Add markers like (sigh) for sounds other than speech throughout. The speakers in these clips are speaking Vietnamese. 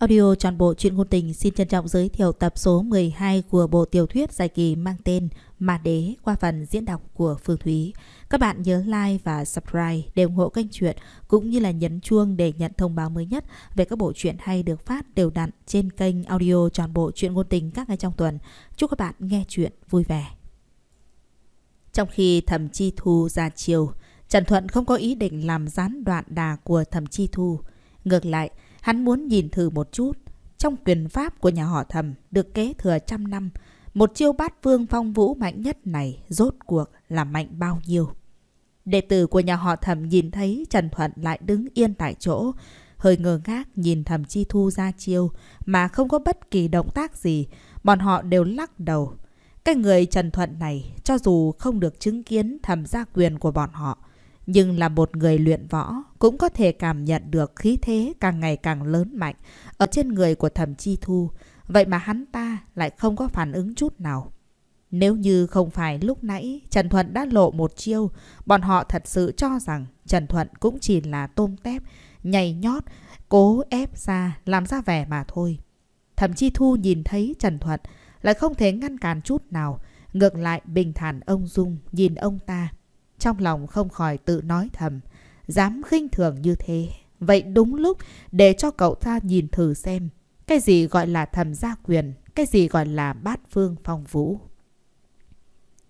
Audio toàn bộ truyện ngôn tình xin trân trọng giới thiệu tập số 12 của bộ tiểu thuyết dài kỳ mang tên Mà Đế qua phần diễn đọc của Phương Thúy. Các bạn nhớ like và subscribe để ủng hộ kênh truyện cũng như là nhấn chuông để nhận thông báo mới nhất về các bộ truyện hay được phát đều đặn trên kênh audio toàn bộ truyện ngôn tình các ngày trong tuần. Chúc các bạn nghe truyện vui vẻ. Trong khi Thẩm Chi Thu ra chiều, Trần Thuận không có ý định làm gián đoạn đà của Thẩm Chi Thu. Ngược lại, Hắn muốn nhìn thử một chút. Trong quyền pháp của nhà họ thầm được kế thừa trăm năm, một chiêu bát vương phong vũ mạnh nhất này rốt cuộc là mạnh bao nhiêu. Đệ tử của nhà họ thầm nhìn thấy Trần Thuận lại đứng yên tại chỗ, hơi ngơ ngác nhìn thầm chi thu ra chiêu mà không có bất kỳ động tác gì, bọn họ đều lắc đầu. Cái người Trần Thuận này cho dù không được chứng kiến thầm gia quyền của bọn họ, nhưng là một người luyện võ cũng có thể cảm nhận được khí thế càng ngày càng lớn mạnh ở trên người của thẩm chi thu. Vậy mà hắn ta lại không có phản ứng chút nào. Nếu như không phải lúc nãy Trần Thuận đã lộ một chiêu, bọn họ thật sự cho rằng Trần Thuận cũng chỉ là tôm tép, nhảy nhót, cố ép ra, làm ra vẻ mà thôi. thẩm chi Thu nhìn thấy Trần Thuận lại không thể ngăn cản chút nào, ngược lại bình thản ông Dung nhìn ông ta. Trong lòng không khỏi tự nói thầm. Dám khinh thường như thế. Vậy đúng lúc để cho cậu ta nhìn thử xem. Cái gì gọi là thầm gia quyền? Cái gì gọi là bát phương phong vũ?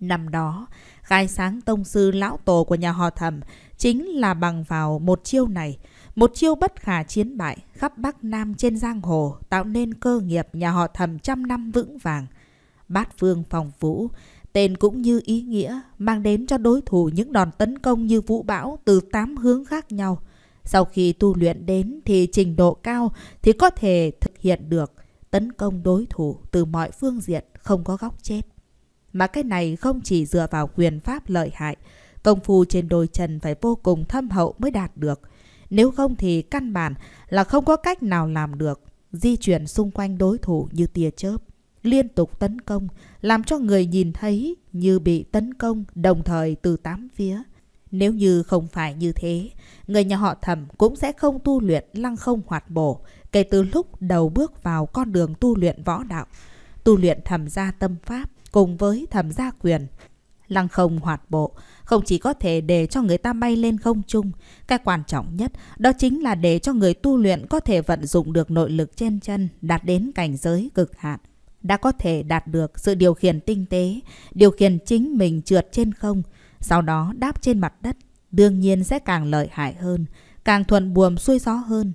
Năm đó, khai sáng tông sư lão tổ của nhà họ thầm chính là bằng vào một chiêu này. Một chiêu bất khả chiến bại khắp Bắc Nam trên giang hồ tạo nên cơ nghiệp nhà họ thầm trăm năm vững vàng. Bát phương phong Vũ Tên cũng như ý nghĩa mang đến cho đối thủ những đòn tấn công như vũ bão từ tám hướng khác nhau. Sau khi tu luyện đến thì trình độ cao thì có thể thực hiện được tấn công đối thủ từ mọi phương diện không có góc chết. Mà cái này không chỉ dựa vào quyền pháp lợi hại, công phu trên đôi chân phải vô cùng thâm hậu mới đạt được. Nếu không thì căn bản là không có cách nào làm được, di chuyển xung quanh đối thủ như tia chớp liên tục tấn công, làm cho người nhìn thấy như bị tấn công đồng thời từ tám phía. Nếu như không phải như thế, người nhà họ thẩm cũng sẽ không tu luyện lăng không hoạt bổ kể từ lúc đầu bước vào con đường tu luyện võ đạo, tu luyện thẩm gia tâm pháp cùng với thẩm gia quyền. Lăng không hoạt bộ không chỉ có thể để cho người ta bay lên không trung, cái quan trọng nhất đó chính là để cho người tu luyện có thể vận dụng được nội lực trên chân đạt đến cảnh giới cực hạn đã có thể đạt được sự điều khiển tinh tế, điều khiển chính mình trượt trên không, sau đó đáp trên mặt đất, đương nhiên sẽ càng lợi hại hơn, càng thuận buồm xuôi gió hơn.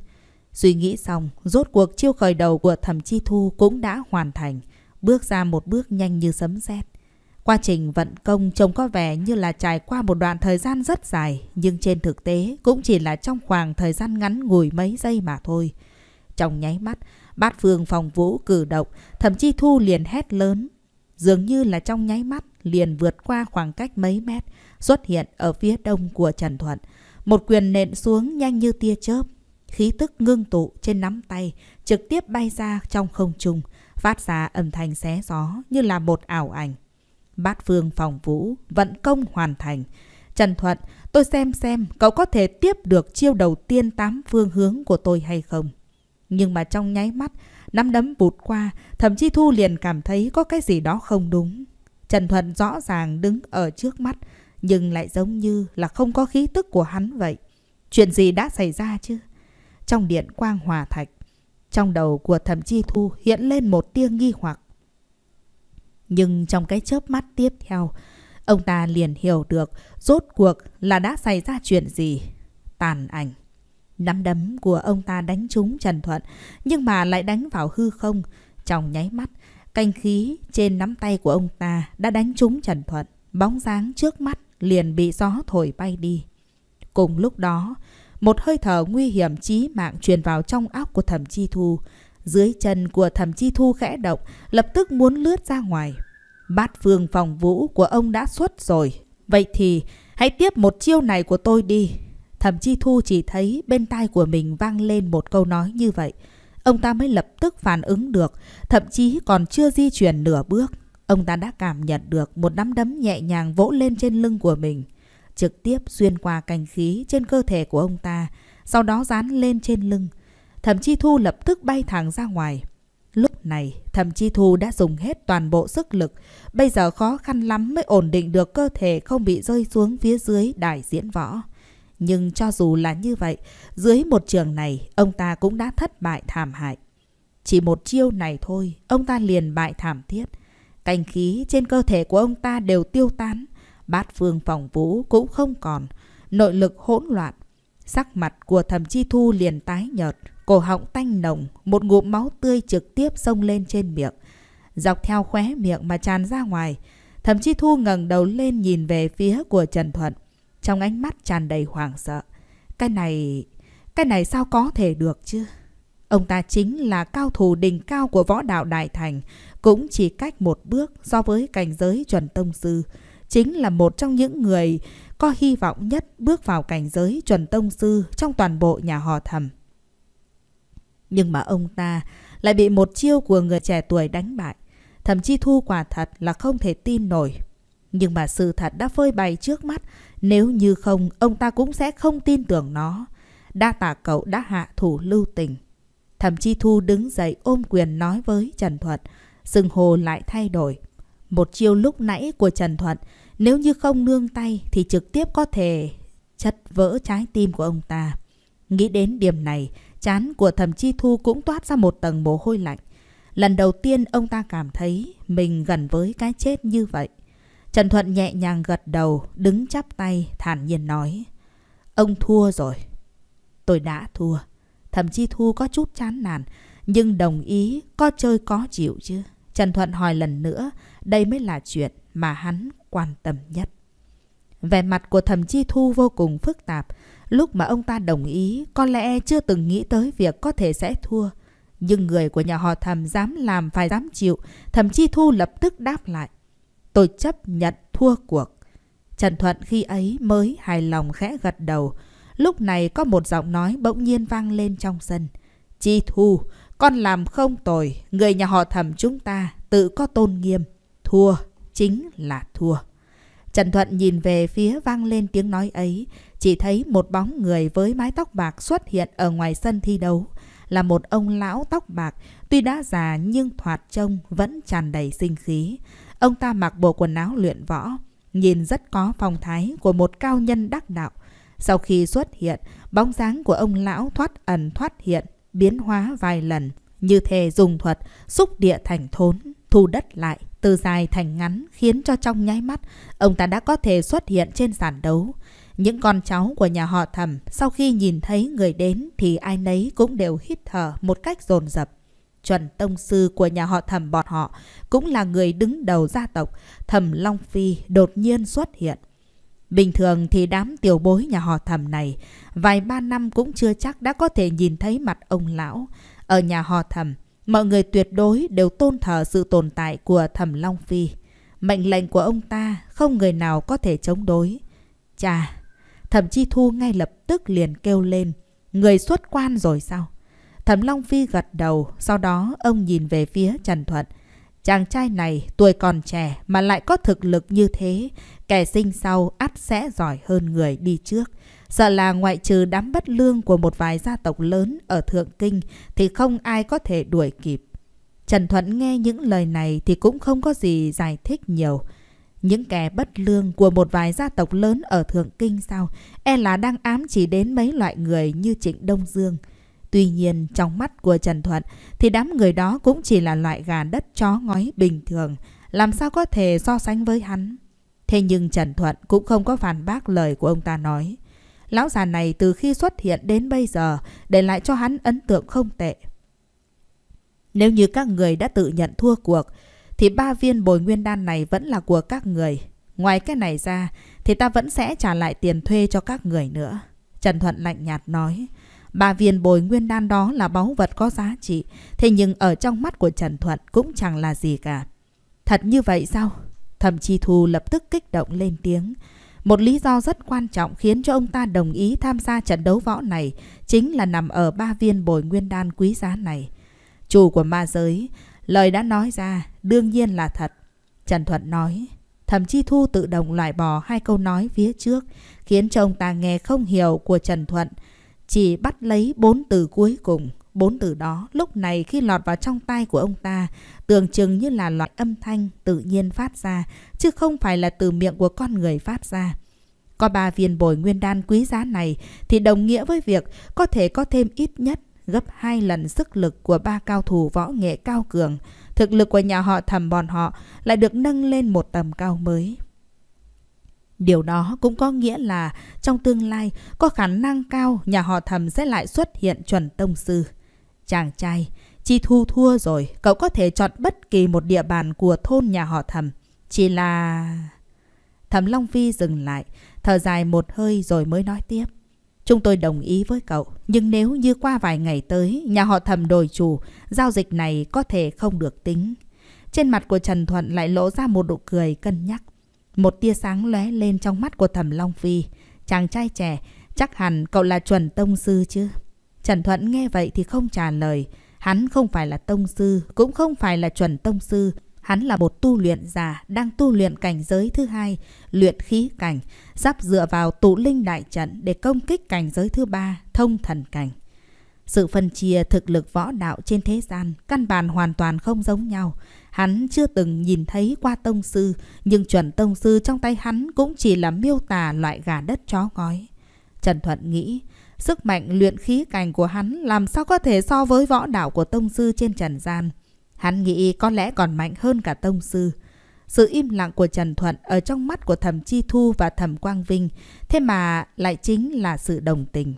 Suy nghĩ xong, rốt cuộc chiêu khởi đầu của thẩm chi thu cũng đã hoàn thành, bước ra một bước nhanh như sấm sét. Quá trình vận công trông có vẻ như là trải qua một đoạn thời gian rất dài, nhưng trên thực tế cũng chỉ là trong khoảng thời gian ngắn ngủi mấy giây mà thôi. Trong nháy mắt, Bát phương phòng vũ cử động, thậm chí Thu liền hét lớn. Dường như là trong nháy mắt, liền vượt qua khoảng cách mấy mét, xuất hiện ở phía đông của Trần Thuận. Một quyền nện xuống nhanh như tia chớp. Khí tức ngưng tụ trên nắm tay, trực tiếp bay ra trong không trung, phát ra âm thanh xé gió như là một ảo ảnh. Bát phương phòng vũ, vận công hoàn thành. Trần Thuận, tôi xem xem cậu có thể tiếp được chiêu đầu tiên tám phương hướng của tôi hay không nhưng mà trong nháy mắt, nắm đấm vụt qua, thậm chí Thu liền cảm thấy có cái gì đó không đúng. Trần Thuận rõ ràng đứng ở trước mắt, nhưng lại giống như là không có khí tức của hắn vậy. Chuyện gì đã xảy ra chứ? Trong điện quang hòa thạch, trong đầu của thẩm chi thu hiện lên một tia nghi hoặc. Nhưng trong cái chớp mắt tiếp theo, ông ta liền hiểu được rốt cuộc là đã xảy ra chuyện gì. Tàn ảnh. Nắm đấm của ông ta đánh trúng Trần Thuận, nhưng mà lại đánh vào hư không. Trong nháy mắt, canh khí trên nắm tay của ông ta đã đánh trúng Trần Thuận. Bóng dáng trước mắt liền bị gió thổi bay đi. Cùng lúc đó, một hơi thở nguy hiểm chí mạng truyền vào trong óc của thẩm chi thu. Dưới chân của thẩm chi thu khẽ động, lập tức muốn lướt ra ngoài. Bát phương phòng vũ của ông đã xuất rồi. Vậy thì hãy tiếp một chiêu này của tôi đi. Thẩm Chi Thu chỉ thấy bên tai của mình vang lên một câu nói như vậy. Ông ta mới lập tức phản ứng được, thậm chí còn chưa di chuyển nửa bước. Ông ta đã cảm nhận được một nắm đấm nhẹ nhàng vỗ lên trên lưng của mình, trực tiếp xuyên qua cành khí trên cơ thể của ông ta, sau đó dán lên trên lưng. Thẩm Chi Thu lập tức bay thẳng ra ngoài. Lúc này, Thẩm Chi Thu đã dùng hết toàn bộ sức lực, bây giờ khó khăn lắm mới ổn định được cơ thể không bị rơi xuống phía dưới đài diễn võ. Nhưng cho dù là như vậy, dưới một trường này, ông ta cũng đã thất bại thảm hại. Chỉ một chiêu này thôi, ông ta liền bại thảm thiết. Cành khí trên cơ thể của ông ta đều tiêu tán. Bát phương phòng vũ cũng không còn. Nội lực hỗn loạn. Sắc mặt của thẩm chi thu liền tái nhợt. Cổ họng tanh nồng, một ngụm máu tươi trực tiếp xông lên trên miệng. Dọc theo khóe miệng mà tràn ra ngoài. Thẩm chi thu ngẩng đầu lên nhìn về phía của Trần Thuận trong ánh mắt tràn đầy hoảng sợ. Cái này... cái này sao có thể được chứ? Ông ta chính là cao thủ đỉnh cao của võ đạo Đại Thành, cũng chỉ cách một bước so với cảnh giới chuẩn tông sư. Chính là một trong những người có hy vọng nhất bước vào cảnh giới chuẩn tông sư trong toàn bộ nhà họ thầm. Nhưng mà ông ta lại bị một chiêu của người trẻ tuổi đánh bại. Thậm chí thu quả thật là không thể tin nổi. Nhưng mà sự thật đã phơi bày trước mắt nếu như không, ông ta cũng sẽ không tin tưởng nó. Đa tạ cậu đã hạ thủ lưu tình. Thẩm Chi Thu đứng dậy ôm quyền nói với Trần Thuận. Sừng hồ lại thay đổi. Một chiêu lúc nãy của Trần Thuận, nếu như không nương tay thì trực tiếp có thể chất vỡ trái tim của ông ta. Nghĩ đến điểm này, chán của Thẩm Chi Thu cũng toát ra một tầng mồ hôi lạnh. Lần đầu tiên ông ta cảm thấy mình gần với cái chết như vậy. Trần Thuận nhẹ nhàng gật đầu, đứng chắp tay, thản nhiên nói. Ông thua rồi. Tôi đã thua. Thậm chí Thu có chút chán nản, nhưng đồng ý có chơi có chịu chứ. Trần Thuận hỏi lần nữa, đây mới là chuyện mà hắn quan tâm nhất. Vẻ mặt của thẩm chi thu vô cùng phức tạp. Lúc mà ông ta đồng ý, có lẽ chưa từng nghĩ tới việc có thể sẽ thua. Nhưng người của nhà họ thẩm dám làm phải dám chịu, thẩm chi thu lập tức đáp lại. Tôi chấp nhận thua cuộc. Trần Thuận khi ấy mới hài lòng khẽ gật đầu. Lúc này có một giọng nói bỗng nhiên vang lên trong sân. Chi Thu, con làm không tồi, người nhà họ thẩm chúng ta tự có tôn nghiêm. Thua chính là thua. Trần Thuận nhìn về phía vang lên tiếng nói ấy, chỉ thấy một bóng người với mái tóc bạc xuất hiện ở ngoài sân thi đấu. Là một ông lão tóc bạc, tuy đã già nhưng thoạt trông vẫn tràn đầy sinh khí. Ông ta mặc bộ quần áo luyện võ, nhìn rất có phong thái của một cao nhân đắc đạo. Sau khi xuất hiện, bóng dáng của ông lão thoát ẩn thoát hiện, biến hóa vài lần. Như thể dùng thuật, xúc địa thành thốn, thu đất lại, từ dài thành ngắn khiến cho trong nháy mắt, ông ta đã có thể xuất hiện trên sàn đấu. Những con cháu của nhà họ thẩm sau khi nhìn thấy người đến thì ai nấy cũng đều hít thở một cách dồn dập chuẩn tông sư của nhà họ thẩm bọn họ, cũng là người đứng đầu gia tộc, thẩm Long Phi đột nhiên xuất hiện. Bình thường thì đám tiểu bối nhà họ thẩm này, vài ba năm cũng chưa chắc đã có thể nhìn thấy mặt ông lão. Ở nhà họ thẩm, mọi người tuyệt đối đều tôn thờ sự tồn tại của thẩm Long Phi. Mệnh lệnh của ông ta không người nào có thể chống đối. Chà, thẩm chi thu ngay lập tức liền kêu lên, người xuất quan rồi sao? Thẩm Long Phi gật đầu, sau đó ông nhìn về phía Trần Thuận. Chàng trai này tuổi còn trẻ mà lại có thực lực như thế, kẻ sinh sau ắt sẽ giỏi hơn người đi trước. Sợ là ngoại trừ đám bất lương của một vài gia tộc lớn ở Thượng Kinh thì không ai có thể đuổi kịp. Trần Thuận nghe những lời này thì cũng không có gì giải thích nhiều. Những kẻ bất lương của một vài gia tộc lớn ở Thượng Kinh sao? E là đang ám chỉ đến mấy loại người như Trịnh Đông Dương – Tuy nhiên, trong mắt của Trần Thuận thì đám người đó cũng chỉ là loại gà đất chó ngói bình thường, làm sao có thể so sánh với hắn. Thế nhưng Trần Thuận cũng không có phản bác lời của ông ta nói. Lão già này từ khi xuất hiện đến bây giờ để lại cho hắn ấn tượng không tệ. Nếu như các người đã tự nhận thua cuộc, thì ba viên bồi nguyên đan này vẫn là của các người. Ngoài cái này ra, thì ta vẫn sẽ trả lại tiền thuê cho các người nữa. Trần Thuận lạnh nhạt nói. Ba viên bồi nguyên đan đó là báu vật có giá trị, thế nhưng ở trong mắt của Trần Thuận cũng chẳng là gì cả. Thật như vậy sao? Thẩm Chi Thu lập tức kích động lên tiếng. Một lý do rất quan trọng khiến cho ông ta đồng ý tham gia trận đấu võ này chính là nằm ở ba viên bồi nguyên đan quý giá này. Chủ của ma giới, lời đã nói ra đương nhiên là thật. Trần Thuận nói, Thẩm Chi Thu tự động loại bỏ hai câu nói phía trước, khiến cho ông ta nghe không hiểu của Trần Thuận, chỉ bắt lấy bốn từ cuối cùng. Bốn từ đó lúc này khi lọt vào trong tai của ông ta, tưởng chừng như là loại âm thanh tự nhiên phát ra, chứ không phải là từ miệng của con người phát ra. Có ba viên bồi nguyên đan quý giá này thì đồng nghĩa với việc có thể có thêm ít nhất gấp hai lần sức lực của ba cao thủ võ nghệ cao cường. Thực lực của nhà họ thầm bọn họ lại được nâng lên một tầm cao mới. Điều đó cũng có nghĩa là trong tương lai có khả năng cao nhà họ thẩm sẽ lại xuất hiện chuẩn tông sư. Chàng trai, Chi Thu thua rồi, cậu có thể chọn bất kỳ một địa bàn của thôn nhà họ thẩm. Chỉ là... Thẩm Long Phi dừng lại, thở dài một hơi rồi mới nói tiếp. Chúng tôi đồng ý với cậu, nhưng nếu như qua vài ngày tới, nhà họ thẩm đổi chủ, giao dịch này có thể không được tính. Trên mặt của Trần Thuận lại lỗ ra một nụ cười cân nhắc. Một tia sáng lóe lên trong mắt của Thẩm Long Phi. Chàng trai trẻ, chắc hẳn cậu là chuẩn tông sư chứ? Trần Thuận nghe vậy thì không trả lời. Hắn không phải là tông sư, cũng không phải là chuẩn tông sư. Hắn là một tu luyện giả, đang tu luyện cảnh giới thứ hai, luyện khí cảnh, sắp dựa vào tụ linh đại trận để công kích cảnh giới thứ ba, thông thần cảnh. Sự phân chia thực lực võ đạo trên thế gian căn bản hoàn toàn không giống nhau. Hắn chưa từng nhìn thấy qua tông sư, nhưng chuẩn tông sư trong tay hắn cũng chỉ là miêu tả loại gà đất chó ngói. Trần Thuận nghĩ, sức mạnh luyện khí cảnh của hắn làm sao có thể so với võ đạo của tông sư trên trần gian. Hắn nghĩ có lẽ còn mạnh hơn cả tông sư. Sự im lặng của Trần Thuận ở trong mắt của thẩm Chi Thu và thẩm Quang Vinh, thế mà lại chính là sự đồng tình.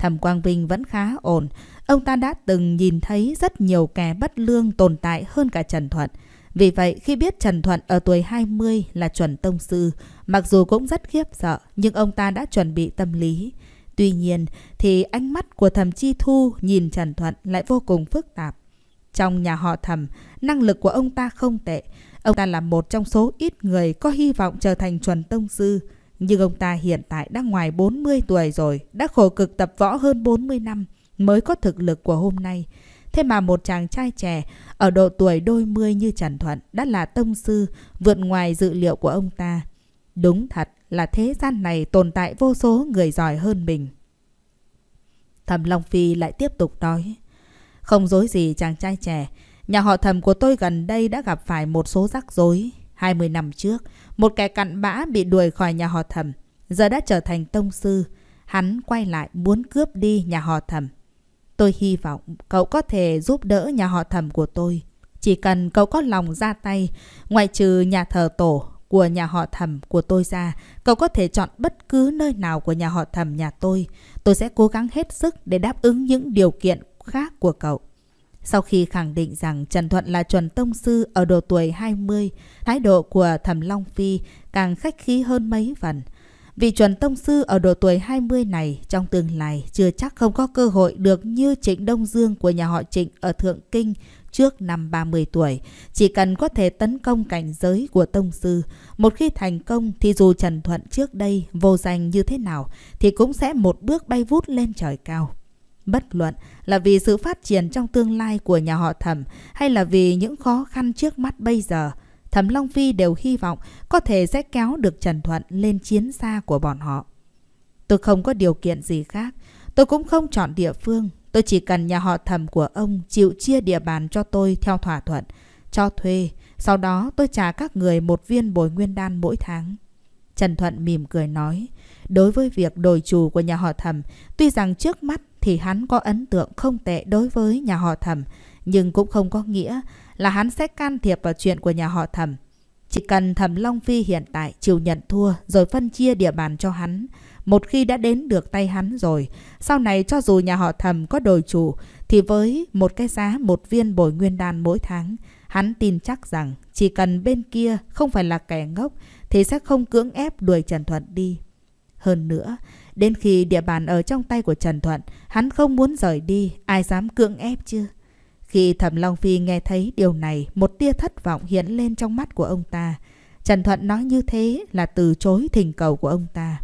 Thẩm Quang Vinh vẫn khá ổn. Ông ta đã từng nhìn thấy rất nhiều kẻ bất lương tồn tại hơn cả Trần Thuận. Vì vậy, khi biết Trần Thuận ở tuổi 20 là chuẩn tông sư, mặc dù cũng rất khiếp sợ, nhưng ông ta đã chuẩn bị tâm lý. Tuy nhiên, thì ánh mắt của thẩm Chi Thu nhìn Trần Thuận lại vô cùng phức tạp. Trong nhà họ thẩm, năng lực của ông ta không tệ. Ông ta là một trong số ít người có hy vọng trở thành chuẩn tông sư. Nhưng ông ta hiện tại đã ngoài 40 tuổi rồi, đã khổ cực tập võ hơn 40 năm mới có thực lực của hôm nay. Thế mà một chàng trai trẻ ở độ tuổi đôi mươi như Trần Thuận đã là tông sư vượt ngoài dự liệu của ông ta. Đúng thật là thế gian này tồn tại vô số người giỏi hơn mình. Thẩm Long Phi lại tiếp tục nói. Không dối gì chàng trai trẻ, nhà họ thẩm của tôi gần đây đã gặp phải một số rắc rối. 20 năm trước, một kẻ cặn bã bị đuổi khỏi nhà họ thẩm, giờ đã trở thành tông sư. Hắn quay lại muốn cướp đi nhà họ thẩm. Tôi hy vọng cậu có thể giúp đỡ nhà họ thẩm của tôi. Chỉ cần cậu có lòng ra tay, ngoại trừ nhà thờ tổ của nhà họ thẩm của tôi ra, cậu có thể chọn bất cứ nơi nào của nhà họ thẩm nhà tôi. Tôi sẽ cố gắng hết sức để đáp ứng những điều kiện khác của cậu. Sau khi khẳng định rằng Trần Thuận là chuẩn tông sư ở độ tuổi 20, thái độ của Thẩm Long Phi càng khách khí hơn mấy phần. Vị chuẩn tông sư ở độ tuổi 20 này trong tương lai chưa chắc không có cơ hội được như Trịnh Đông Dương của nhà họ Trịnh ở Thượng Kinh trước năm 30 tuổi. Chỉ cần có thể tấn công cảnh giới của tông sư, một khi thành công thì dù Trần Thuận trước đây vô danh như thế nào thì cũng sẽ một bước bay vút lên trời cao. Bất luận là vì sự phát triển trong tương lai của nhà họ thẩm hay là vì những khó khăn trước mắt bây giờ, thẩm Long Phi đều hy vọng có thể sẽ kéo được Trần Thuận lên chiến xa của bọn họ. Tôi không có điều kiện gì khác, tôi cũng không chọn địa phương, tôi chỉ cần nhà họ thẩm của ông chịu chia địa bàn cho tôi theo thỏa thuận, cho thuê, sau đó tôi trả các người một viên bồi nguyên đan mỗi tháng. Trần Thuận mỉm cười nói, đối với việc đổi chủ của nhà họ thẩm, tuy rằng trước mắt thì hắn có ấn tượng không tệ đối với nhà họ thẩm, nhưng cũng không có nghĩa là hắn sẽ can thiệp vào chuyện của nhà họ thẩm. Chỉ cần thẩm Long Phi hiện tại chịu nhận thua rồi phân chia địa bàn cho hắn. Một khi đã đến được tay hắn rồi, sau này cho dù nhà họ thẩm có đổi chủ, thì với một cái giá một viên bồi nguyên đan mỗi tháng, hắn tin chắc rằng chỉ cần bên kia không phải là kẻ ngốc thì sẽ không cưỡng ép đuổi Trần Thuận đi. Hơn nữa, Đến khi địa bàn ở trong tay của Trần Thuận, hắn không muốn rời đi, ai dám cưỡng ép chứ? Khi Thẩm Long Phi nghe thấy điều này, một tia thất vọng hiện lên trong mắt của ông ta. Trần Thuận nói như thế là từ chối thỉnh cầu của ông ta.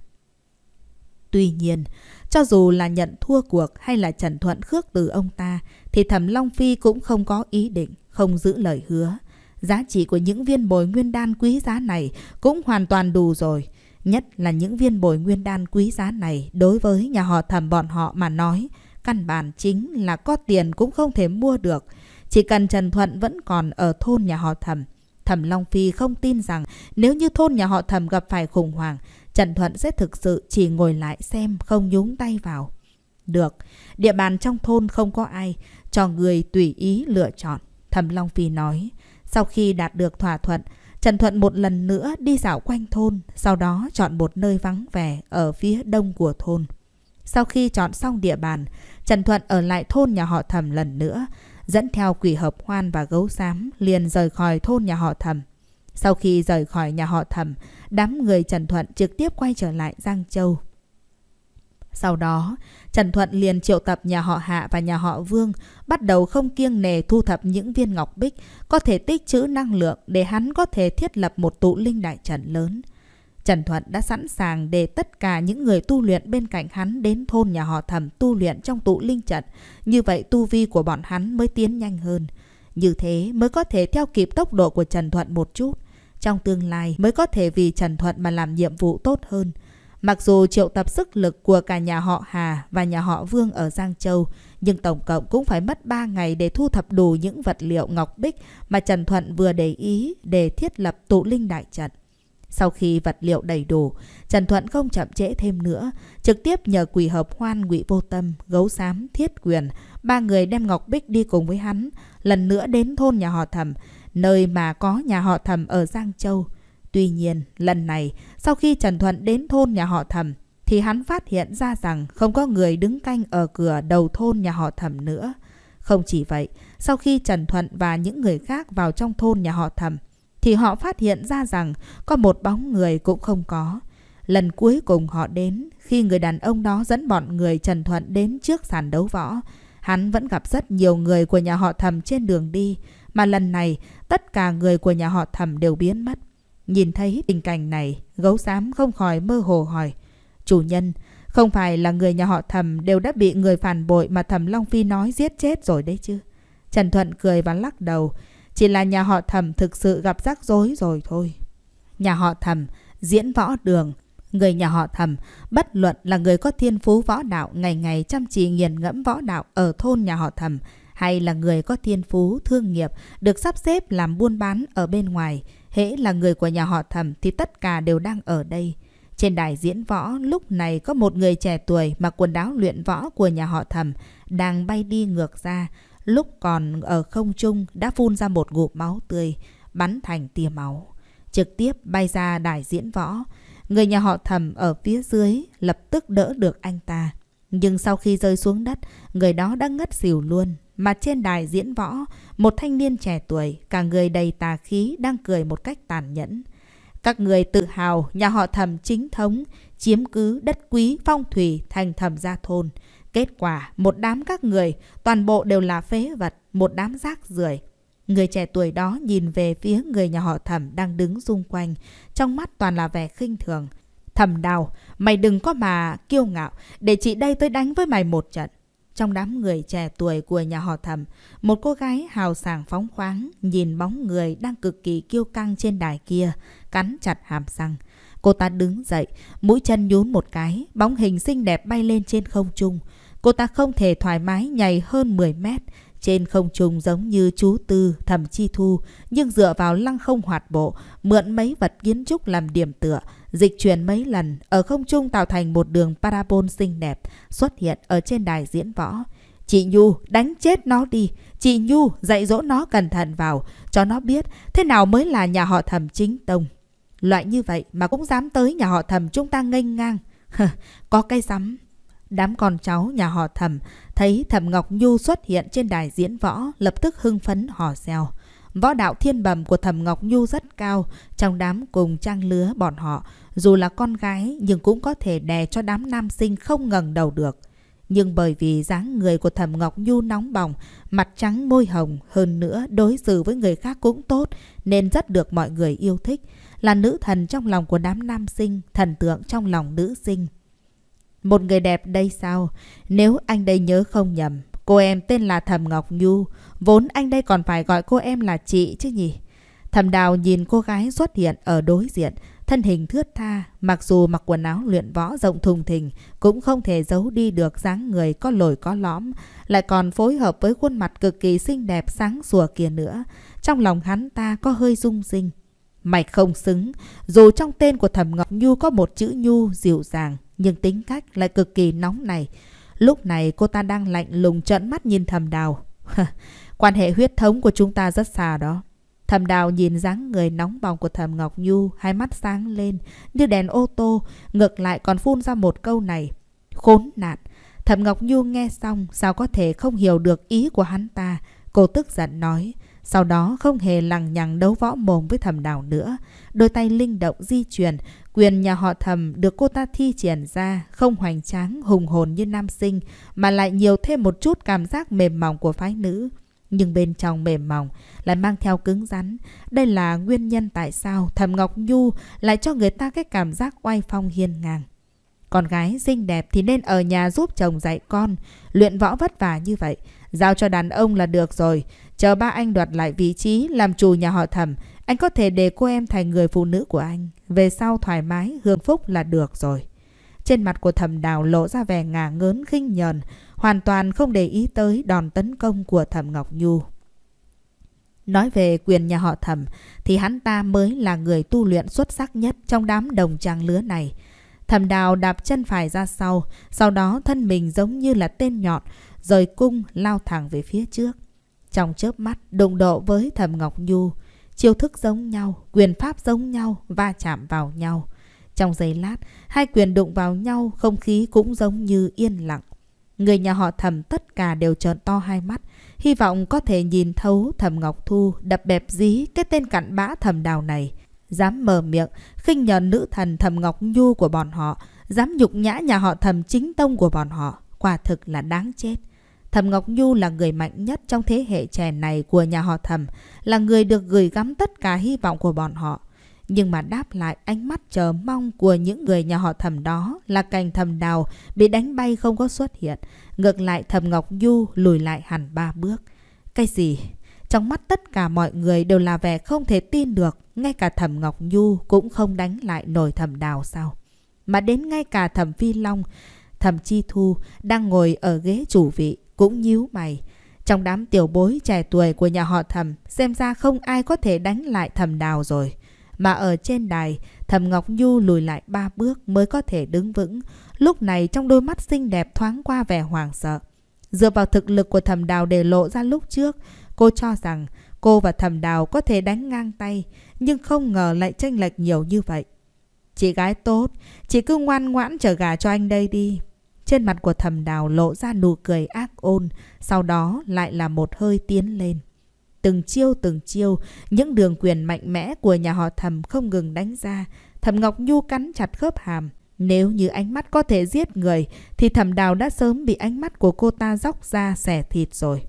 Tuy nhiên, cho dù là nhận thua cuộc hay là Trần Thuận khước từ ông ta, thì Thẩm Long Phi cũng không có ý định, không giữ lời hứa. Giá trị của những viên bồi nguyên đan quý giá này cũng hoàn toàn đủ rồi. Nhất là những viên bồi nguyên đan quý giá này đối với nhà họ thẩm bọn họ mà nói, căn bản chính là có tiền cũng không thể mua được. Chỉ cần Trần Thuận vẫn còn ở thôn nhà họ thẩm. Thẩm Long Phi không tin rằng nếu như thôn nhà họ thẩm gặp phải khủng hoảng, Trần Thuận sẽ thực sự chỉ ngồi lại xem không nhúng tay vào. Được, địa bàn trong thôn không có ai, cho người tùy ý lựa chọn. Thẩm Long Phi nói, sau khi đạt được thỏa thuận, Trần Thuận một lần nữa đi dạo quanh thôn, sau đó chọn một nơi vắng vẻ ở phía đông của thôn. Sau khi chọn xong địa bàn, Trần Thuận ở lại thôn nhà họ thẩm lần nữa, dẫn theo quỷ hợp hoan và gấu xám liền rời khỏi thôn nhà họ thẩm. Sau khi rời khỏi nhà họ thẩm, đám người Trần Thuận trực tiếp quay trở lại Giang Châu. Sau đó, Trần Thuận liền triệu tập nhà họ Hạ và nhà họ Vương, bắt đầu không kiêng nề thu thập những viên ngọc bích có thể tích trữ năng lượng để hắn có thể thiết lập một tụ linh đại trận lớn. Trần Thuận đã sẵn sàng để tất cả những người tu luyện bên cạnh hắn đến thôn nhà họ thẩm tu luyện trong tụ linh trận, như vậy tu vi của bọn hắn mới tiến nhanh hơn. Như thế mới có thể theo kịp tốc độ của Trần Thuận một chút, trong tương lai mới có thể vì Trần Thuận mà làm nhiệm vụ tốt hơn – Mặc dù triệu tập sức lực của cả nhà họ Hà và nhà họ Vương ở Giang Châu, nhưng tổng cộng cũng phải mất 3 ngày để thu thập đủ những vật liệu ngọc bích mà Trần Thuận vừa để ý để thiết lập tụ linh đại trận. Sau khi vật liệu đầy đủ, Trần Thuận không chậm trễ thêm nữa, trực tiếp nhờ quỷ hợp hoan ngụy vô tâm, gấu xám, thiết quyền, ba người đem Ngọc Bích đi cùng với hắn, lần nữa đến thôn nhà họ thẩm, nơi mà có nhà họ thẩm ở Giang Châu. Tuy nhiên, lần này, sau khi Trần Thuận đến thôn nhà họ thẩm, thì hắn phát hiện ra rằng không có người đứng canh ở cửa đầu thôn nhà họ thẩm nữa. Không chỉ vậy, sau khi Trần Thuận và những người khác vào trong thôn nhà họ thẩm, thì họ phát hiện ra rằng có một bóng người cũng không có. Lần cuối cùng họ đến, khi người đàn ông đó dẫn bọn người Trần Thuận đến trước sàn đấu võ, hắn vẫn gặp rất nhiều người của nhà họ thẩm trên đường đi, mà lần này tất cả người của nhà họ thẩm đều biến mất. Nhìn thấy tình cảnh này, gấu xám không khỏi mơ hồ hỏi. Chủ nhân, không phải là người nhà họ thầm đều đã bị người phản bội mà thầm Long Phi nói giết chết rồi đấy chứ? Trần Thuận cười và lắc đầu. Chỉ là nhà họ thầm thực sự gặp rắc rối rồi thôi. Nhà họ thầm, diễn võ đường. Người nhà họ thầm, bất luận là người có thiên phú võ đạo ngày ngày chăm chỉ nghiền ngẫm võ đạo ở thôn nhà họ thầm, hay là người có thiên phú, thương nghiệp, được sắp xếp làm buôn bán ở bên ngoài, Hễ là người của nhà họ thẩm thì tất cả đều đang ở đây. Trên đài diễn võ lúc này có một người trẻ tuổi mặc quần áo luyện võ của nhà họ thẩm đang bay đi ngược ra. Lúc còn ở không trung đã phun ra một ngụm máu tươi, bắn thành tia máu. Trực tiếp bay ra đài diễn võ. Người nhà họ thẩm ở phía dưới lập tức đỡ được anh ta. Nhưng sau khi rơi xuống đất, người đó đã ngất xỉu luôn mà trên đài diễn võ, một thanh niên trẻ tuổi, cả người đầy tà khí đang cười một cách tàn nhẫn. Các người tự hào nhà họ thẩm chính thống, chiếm cứ đất quý phong thủy thành thẩm gia thôn. Kết quả, một đám các người, toàn bộ đều là phế vật, một đám rác rưởi Người trẻ tuổi đó nhìn về phía người nhà họ thẩm đang đứng xung quanh, trong mắt toàn là vẻ khinh thường. Thẩm đào, mày đừng có mà kiêu ngạo, để chị đây tới đánh với mày một trận. Trong đám người trẻ tuổi của nhà họ thẩm, một cô gái hào sảng phóng khoáng nhìn bóng người đang cực kỳ kiêu căng trên đài kia, cắn chặt hàm răng. Cô ta đứng dậy, mũi chân nhún một cái, bóng hình xinh đẹp bay lên trên không trung. Cô ta không thể thoải mái nhảy hơn 10 mét, trên không trung giống như chú Tư, thẩm chi thu, nhưng dựa vào lăng không hoạt bộ, mượn mấy vật kiến trúc làm điểm tựa, dịch chuyển mấy lần, ở không trung tạo thành một đường parabol xinh đẹp xuất hiện ở trên đài diễn võ. Chị Nhu đánh chết nó đi, chị Nhu dạy dỗ nó cẩn thận vào, cho nó biết thế nào mới là nhà họ thẩm chính tông. Loại như vậy mà cũng dám tới nhà họ thẩm chúng ta nghênh ngang. (laughs) Có cái rắm. Đám con cháu nhà họ thẩm thấy thẩm Ngọc Nhu xuất hiện trên đài diễn võ lập tức hưng phấn hò reo. Võ đạo thiên bẩm của Thẩm Ngọc Nhu rất cao, trong đám cùng trang lứa bọn họ, dù là con gái nhưng cũng có thể đè cho đám nam sinh không ngẩng đầu được. Nhưng bởi vì dáng người của Thẩm Ngọc Nhu nóng bỏng, mặt trắng môi hồng, hơn nữa đối xử với người khác cũng tốt nên rất được mọi người yêu thích, là nữ thần trong lòng của đám nam sinh, thần tượng trong lòng nữ sinh. Một người đẹp đây sao? Nếu anh đây nhớ không nhầm, Cô em tên là thầm Ngọc Nhu, vốn anh đây còn phải gọi cô em là chị chứ nhỉ? thầm Đào nhìn cô gái xuất hiện ở đối diện, thân hình thướt tha, mặc dù mặc quần áo luyện võ rộng thùng thình, cũng không thể giấu đi được dáng người có lồi có lõm, lại còn phối hợp với khuôn mặt cực kỳ xinh đẹp sáng sủa kia nữa. Trong lòng hắn ta có hơi rung rinh. Mày không xứng, dù trong tên của thầm Ngọc Nhu có một chữ Nhu dịu dàng, nhưng tính cách lại cực kỳ nóng này. Lúc này cô ta đang lạnh lùng trợn mắt nhìn thầm đào. (laughs) Quan hệ huyết thống của chúng ta rất xa đó. Thầm đào nhìn dáng người nóng bỏng của thầm Ngọc Nhu, hai mắt sáng lên như đèn ô tô, ngược lại còn phun ra một câu này. Khốn nạn! Thầm Ngọc Nhu nghe xong sao có thể không hiểu được ý của hắn ta. Cô tức giận nói. Sau đó không hề lằng nhằng đấu võ mồm với thầm đào nữa. Đôi tay linh động di chuyển, Quyền nhà họ thầm được cô ta thi triển ra không hoành tráng, hùng hồn như nam sinh mà lại nhiều thêm một chút cảm giác mềm mỏng của phái nữ. Nhưng bên trong mềm mỏng lại mang theo cứng rắn. Đây là nguyên nhân tại sao thầm Ngọc Nhu lại cho người ta cái cảm giác oai phong hiên ngang. Con gái xinh đẹp thì nên ở nhà giúp chồng dạy con, luyện võ vất vả như vậy. Giao cho đàn ông là được rồi. Chờ ba anh đoạt lại vị trí làm chủ nhà họ thẩm, anh có thể để cô em thành người phụ nữ của anh. Về sau thoải mái, hưởng phúc là được rồi. Trên mặt của thẩm đào lộ ra vẻ ngả ngớn khinh nhờn, hoàn toàn không để ý tới đòn tấn công của thẩm Ngọc Nhu. Nói về quyền nhà họ thẩm thì hắn ta mới là người tu luyện xuất sắc nhất trong đám đồng trang lứa này. Thẩm đào đạp chân phải ra sau, sau đó thân mình giống như là tên nhọn, rời cung lao thẳng về phía trước. Trong chớp mắt đụng độ với thẩm Ngọc Nhu, chiêu thức giống nhau, quyền pháp giống nhau, va chạm vào nhau. Trong giây lát, hai quyền đụng vào nhau, không khí cũng giống như yên lặng. Người nhà họ thầm tất cả đều trợn to hai mắt, hy vọng có thể nhìn thấu thầm Ngọc Thu đập bẹp dí cái tên cặn bã thầm đào này. Dám mở miệng, khinh nhờn nữ thần thầm Ngọc Nhu của bọn họ, dám nhục nhã nhà họ thầm chính tông của bọn họ, quả thực là đáng chết. Thẩm Ngọc Nhu là người mạnh nhất trong thế hệ trẻ này của nhà họ Thẩm, là người được gửi gắm tất cả hy vọng của bọn họ. Nhưng mà đáp lại ánh mắt chờ mong của những người nhà họ Thẩm đó là cành Thẩm Đào bị đánh bay không có xuất hiện. Ngược lại Thẩm Ngọc Nhu lùi lại hẳn ba bước. Cái gì? Trong mắt tất cả mọi người đều là vẻ không thể tin được. Ngay cả Thẩm Ngọc Nhu cũng không đánh lại nổi Thẩm Đào sao? Mà đến ngay cả Thẩm Phi Long, Thẩm Chi Thu đang ngồi ở ghế chủ vị cũng nhíu mày. Trong đám tiểu bối trẻ tuổi của nhà họ thầm, xem ra không ai có thể đánh lại thầm đào rồi. Mà ở trên đài, thầm Ngọc Nhu lùi lại ba bước mới có thể đứng vững. Lúc này trong đôi mắt xinh đẹp thoáng qua vẻ hoảng sợ. Dựa vào thực lực của thầm đào để lộ ra lúc trước, cô cho rằng cô và thầm đào có thể đánh ngang tay, nhưng không ngờ lại tranh lệch nhiều như vậy. Chị gái tốt, chị cứ ngoan ngoãn trở gà cho anh đây đi. Trên mặt của thầm đào lộ ra nụ cười ác ôn, sau đó lại là một hơi tiến lên. Từng chiêu từng chiêu, những đường quyền mạnh mẽ của nhà họ thầm không ngừng đánh ra. Thầm Ngọc Nhu cắn chặt khớp hàm. Nếu như ánh mắt có thể giết người, thì thầm đào đã sớm bị ánh mắt của cô ta róc ra xẻ thịt rồi.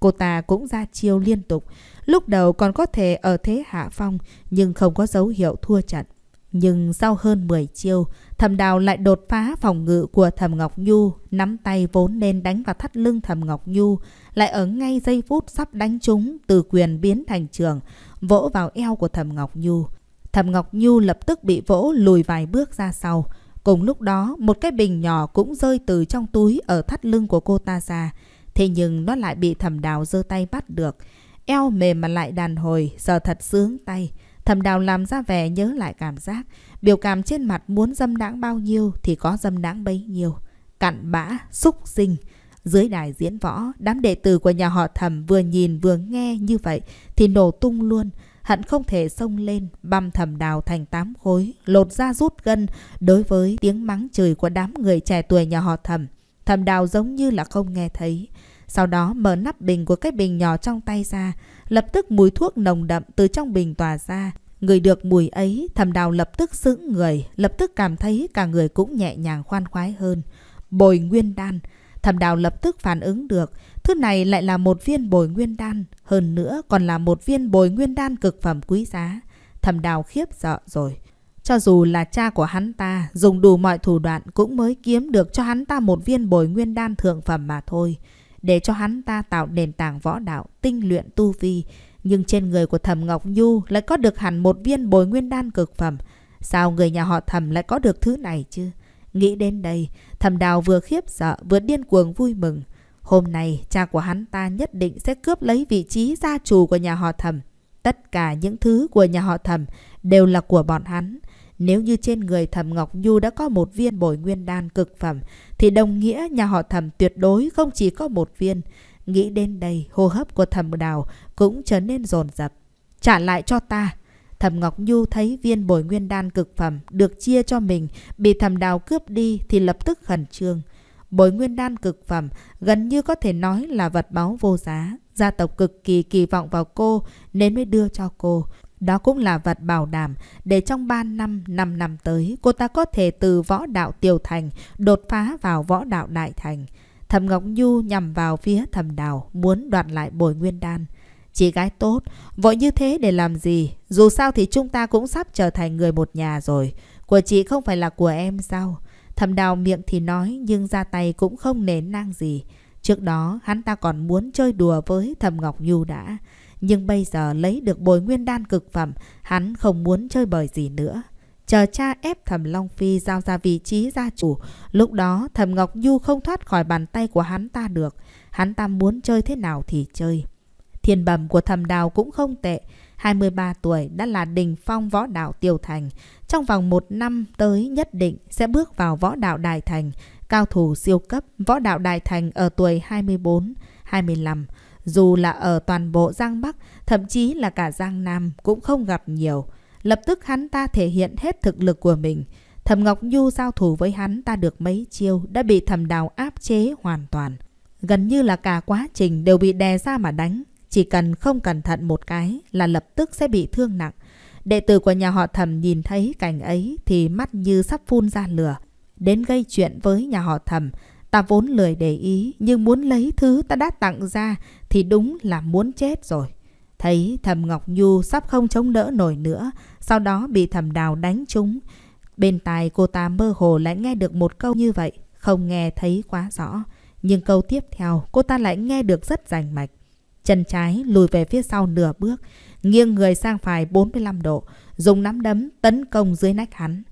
Cô ta cũng ra chiêu liên tục, lúc đầu còn có thể ở thế hạ phong nhưng không có dấu hiệu thua trận. Nhưng sau hơn 10 chiêu, Thẩm Đào lại đột phá phòng ngự của Thẩm Ngọc Nhu, nắm tay vốn nên đánh vào thắt lưng Thẩm Ngọc Nhu, lại ở ngay giây phút sắp đánh trúng từ quyền biến thành trường, vỗ vào eo của Thẩm Ngọc Nhu. Thẩm Ngọc Nhu lập tức bị vỗ lùi vài bước ra sau. Cùng lúc đó, một cái bình nhỏ cũng rơi từ trong túi ở thắt lưng của cô ta ra. Thế nhưng nó lại bị Thẩm Đào giơ tay bắt được. Eo mềm mà lại đàn hồi, giờ thật sướng tay. Thẩm đào làm ra vẻ nhớ lại cảm giác. Biểu cảm trên mặt muốn dâm đáng bao nhiêu thì có dâm đáng bấy nhiêu. Cặn bã, xúc sinh. Dưới đài diễn võ, đám đệ tử của nhà họ thẩm vừa nhìn vừa nghe như vậy thì nổ tung luôn. Hận không thể xông lên, băm thẩm đào thành tám khối, lột ra rút gân đối với tiếng mắng chửi của đám người trẻ tuổi nhà họ thẩm. Thẩm đào giống như là không nghe thấy. Sau đó mở nắp bình của cái bình nhỏ trong tay ra, lập tức mùi thuốc nồng đậm từ trong bình tỏa ra. Người được mùi ấy, thầm đào lập tức sững người, lập tức cảm thấy cả người cũng nhẹ nhàng khoan khoái hơn. Bồi nguyên đan, thầm đào lập tức phản ứng được, thứ này lại là một viên bồi nguyên đan, hơn nữa còn là một viên bồi nguyên đan cực phẩm quý giá. Thầm đào khiếp sợ rồi. Cho dù là cha của hắn ta, dùng đủ mọi thủ đoạn cũng mới kiếm được cho hắn ta một viên bồi nguyên đan thượng phẩm mà thôi để cho hắn ta tạo nền tảng võ đạo, tinh luyện tu vi. Nhưng trên người của Thẩm Ngọc Nhu lại có được hẳn một viên bồi nguyên đan cực phẩm. Sao người nhà họ Thẩm lại có được thứ này chứ? Nghĩ đến đây, Thẩm Đào vừa khiếp sợ vừa điên cuồng vui mừng. Hôm nay, cha của hắn ta nhất định sẽ cướp lấy vị trí gia chủ của nhà họ Thẩm. Tất cả những thứ của nhà họ Thẩm đều là của bọn hắn. Nếu như trên người thẩm Ngọc Nhu đã có một viên bồi nguyên đan cực phẩm, thì đồng nghĩa nhà họ thẩm tuyệt đối không chỉ có một viên. Nghĩ đến đây, hô hấp của thẩm đào cũng trở nên rồn rập. Trả lại cho ta! Thẩm Ngọc Nhu thấy viên bồi nguyên đan cực phẩm được chia cho mình, bị thẩm đào cướp đi thì lập tức khẩn trương. Bồi nguyên đan cực phẩm gần như có thể nói là vật báu vô giá. Gia tộc cực kỳ kỳ vọng vào cô nên mới đưa cho cô. Đó cũng là vật bảo đảm để trong 3 năm, 5 năm tới cô ta có thể từ võ đạo tiểu thành đột phá vào võ đạo đại thành. thầm Ngọc Nhu nhằm vào phía thầm đào muốn đoạt lại bồi nguyên đan. Chị gái tốt, vội như thế để làm gì? Dù sao thì chúng ta cũng sắp trở thành người một nhà rồi. Của chị không phải là của em sao? thầm đào miệng thì nói nhưng ra tay cũng không nến nang gì. Trước đó hắn ta còn muốn chơi đùa với thầm Ngọc Nhu đã. Nhưng bây giờ lấy được bồi nguyên đan cực phẩm, hắn không muốn chơi bời gì nữa. Chờ cha ép thầm Long Phi giao ra vị trí gia chủ, lúc đó thầm Ngọc Nhu không thoát khỏi bàn tay của hắn ta được. Hắn ta muốn chơi thế nào thì chơi. Thiên bẩm của thầm đào cũng không tệ. 23 tuổi đã là đình phong võ đạo tiêu thành. Trong vòng một năm tới nhất định sẽ bước vào võ đạo đài thành. Cao thủ siêu cấp võ đạo đài thành ở tuổi 24, 25. Dù là ở toàn bộ Giang Bắc, thậm chí là cả Giang Nam cũng không gặp nhiều. Lập tức hắn ta thể hiện hết thực lực của mình. Thẩm Ngọc Nhu giao thủ với hắn ta được mấy chiêu đã bị thẩm đào áp chế hoàn toàn. Gần như là cả quá trình đều bị đè ra mà đánh. Chỉ cần không cẩn thận một cái là lập tức sẽ bị thương nặng. Đệ tử của nhà họ thẩm nhìn thấy cảnh ấy thì mắt như sắp phun ra lửa. Đến gây chuyện với nhà họ thẩm, Ta vốn lười để ý, nhưng muốn lấy thứ ta đã tặng ra thì đúng là muốn chết rồi. Thấy thầm Ngọc Nhu sắp không chống đỡ nổi nữa, sau đó bị thầm đào đánh trúng. Bên tai cô ta mơ hồ lại nghe được một câu như vậy, không nghe thấy quá rõ. Nhưng câu tiếp theo cô ta lại nghe được rất rành mạch. Chân trái lùi về phía sau nửa bước, nghiêng người sang phải 45 độ, dùng nắm đấm tấn công dưới nách hắn.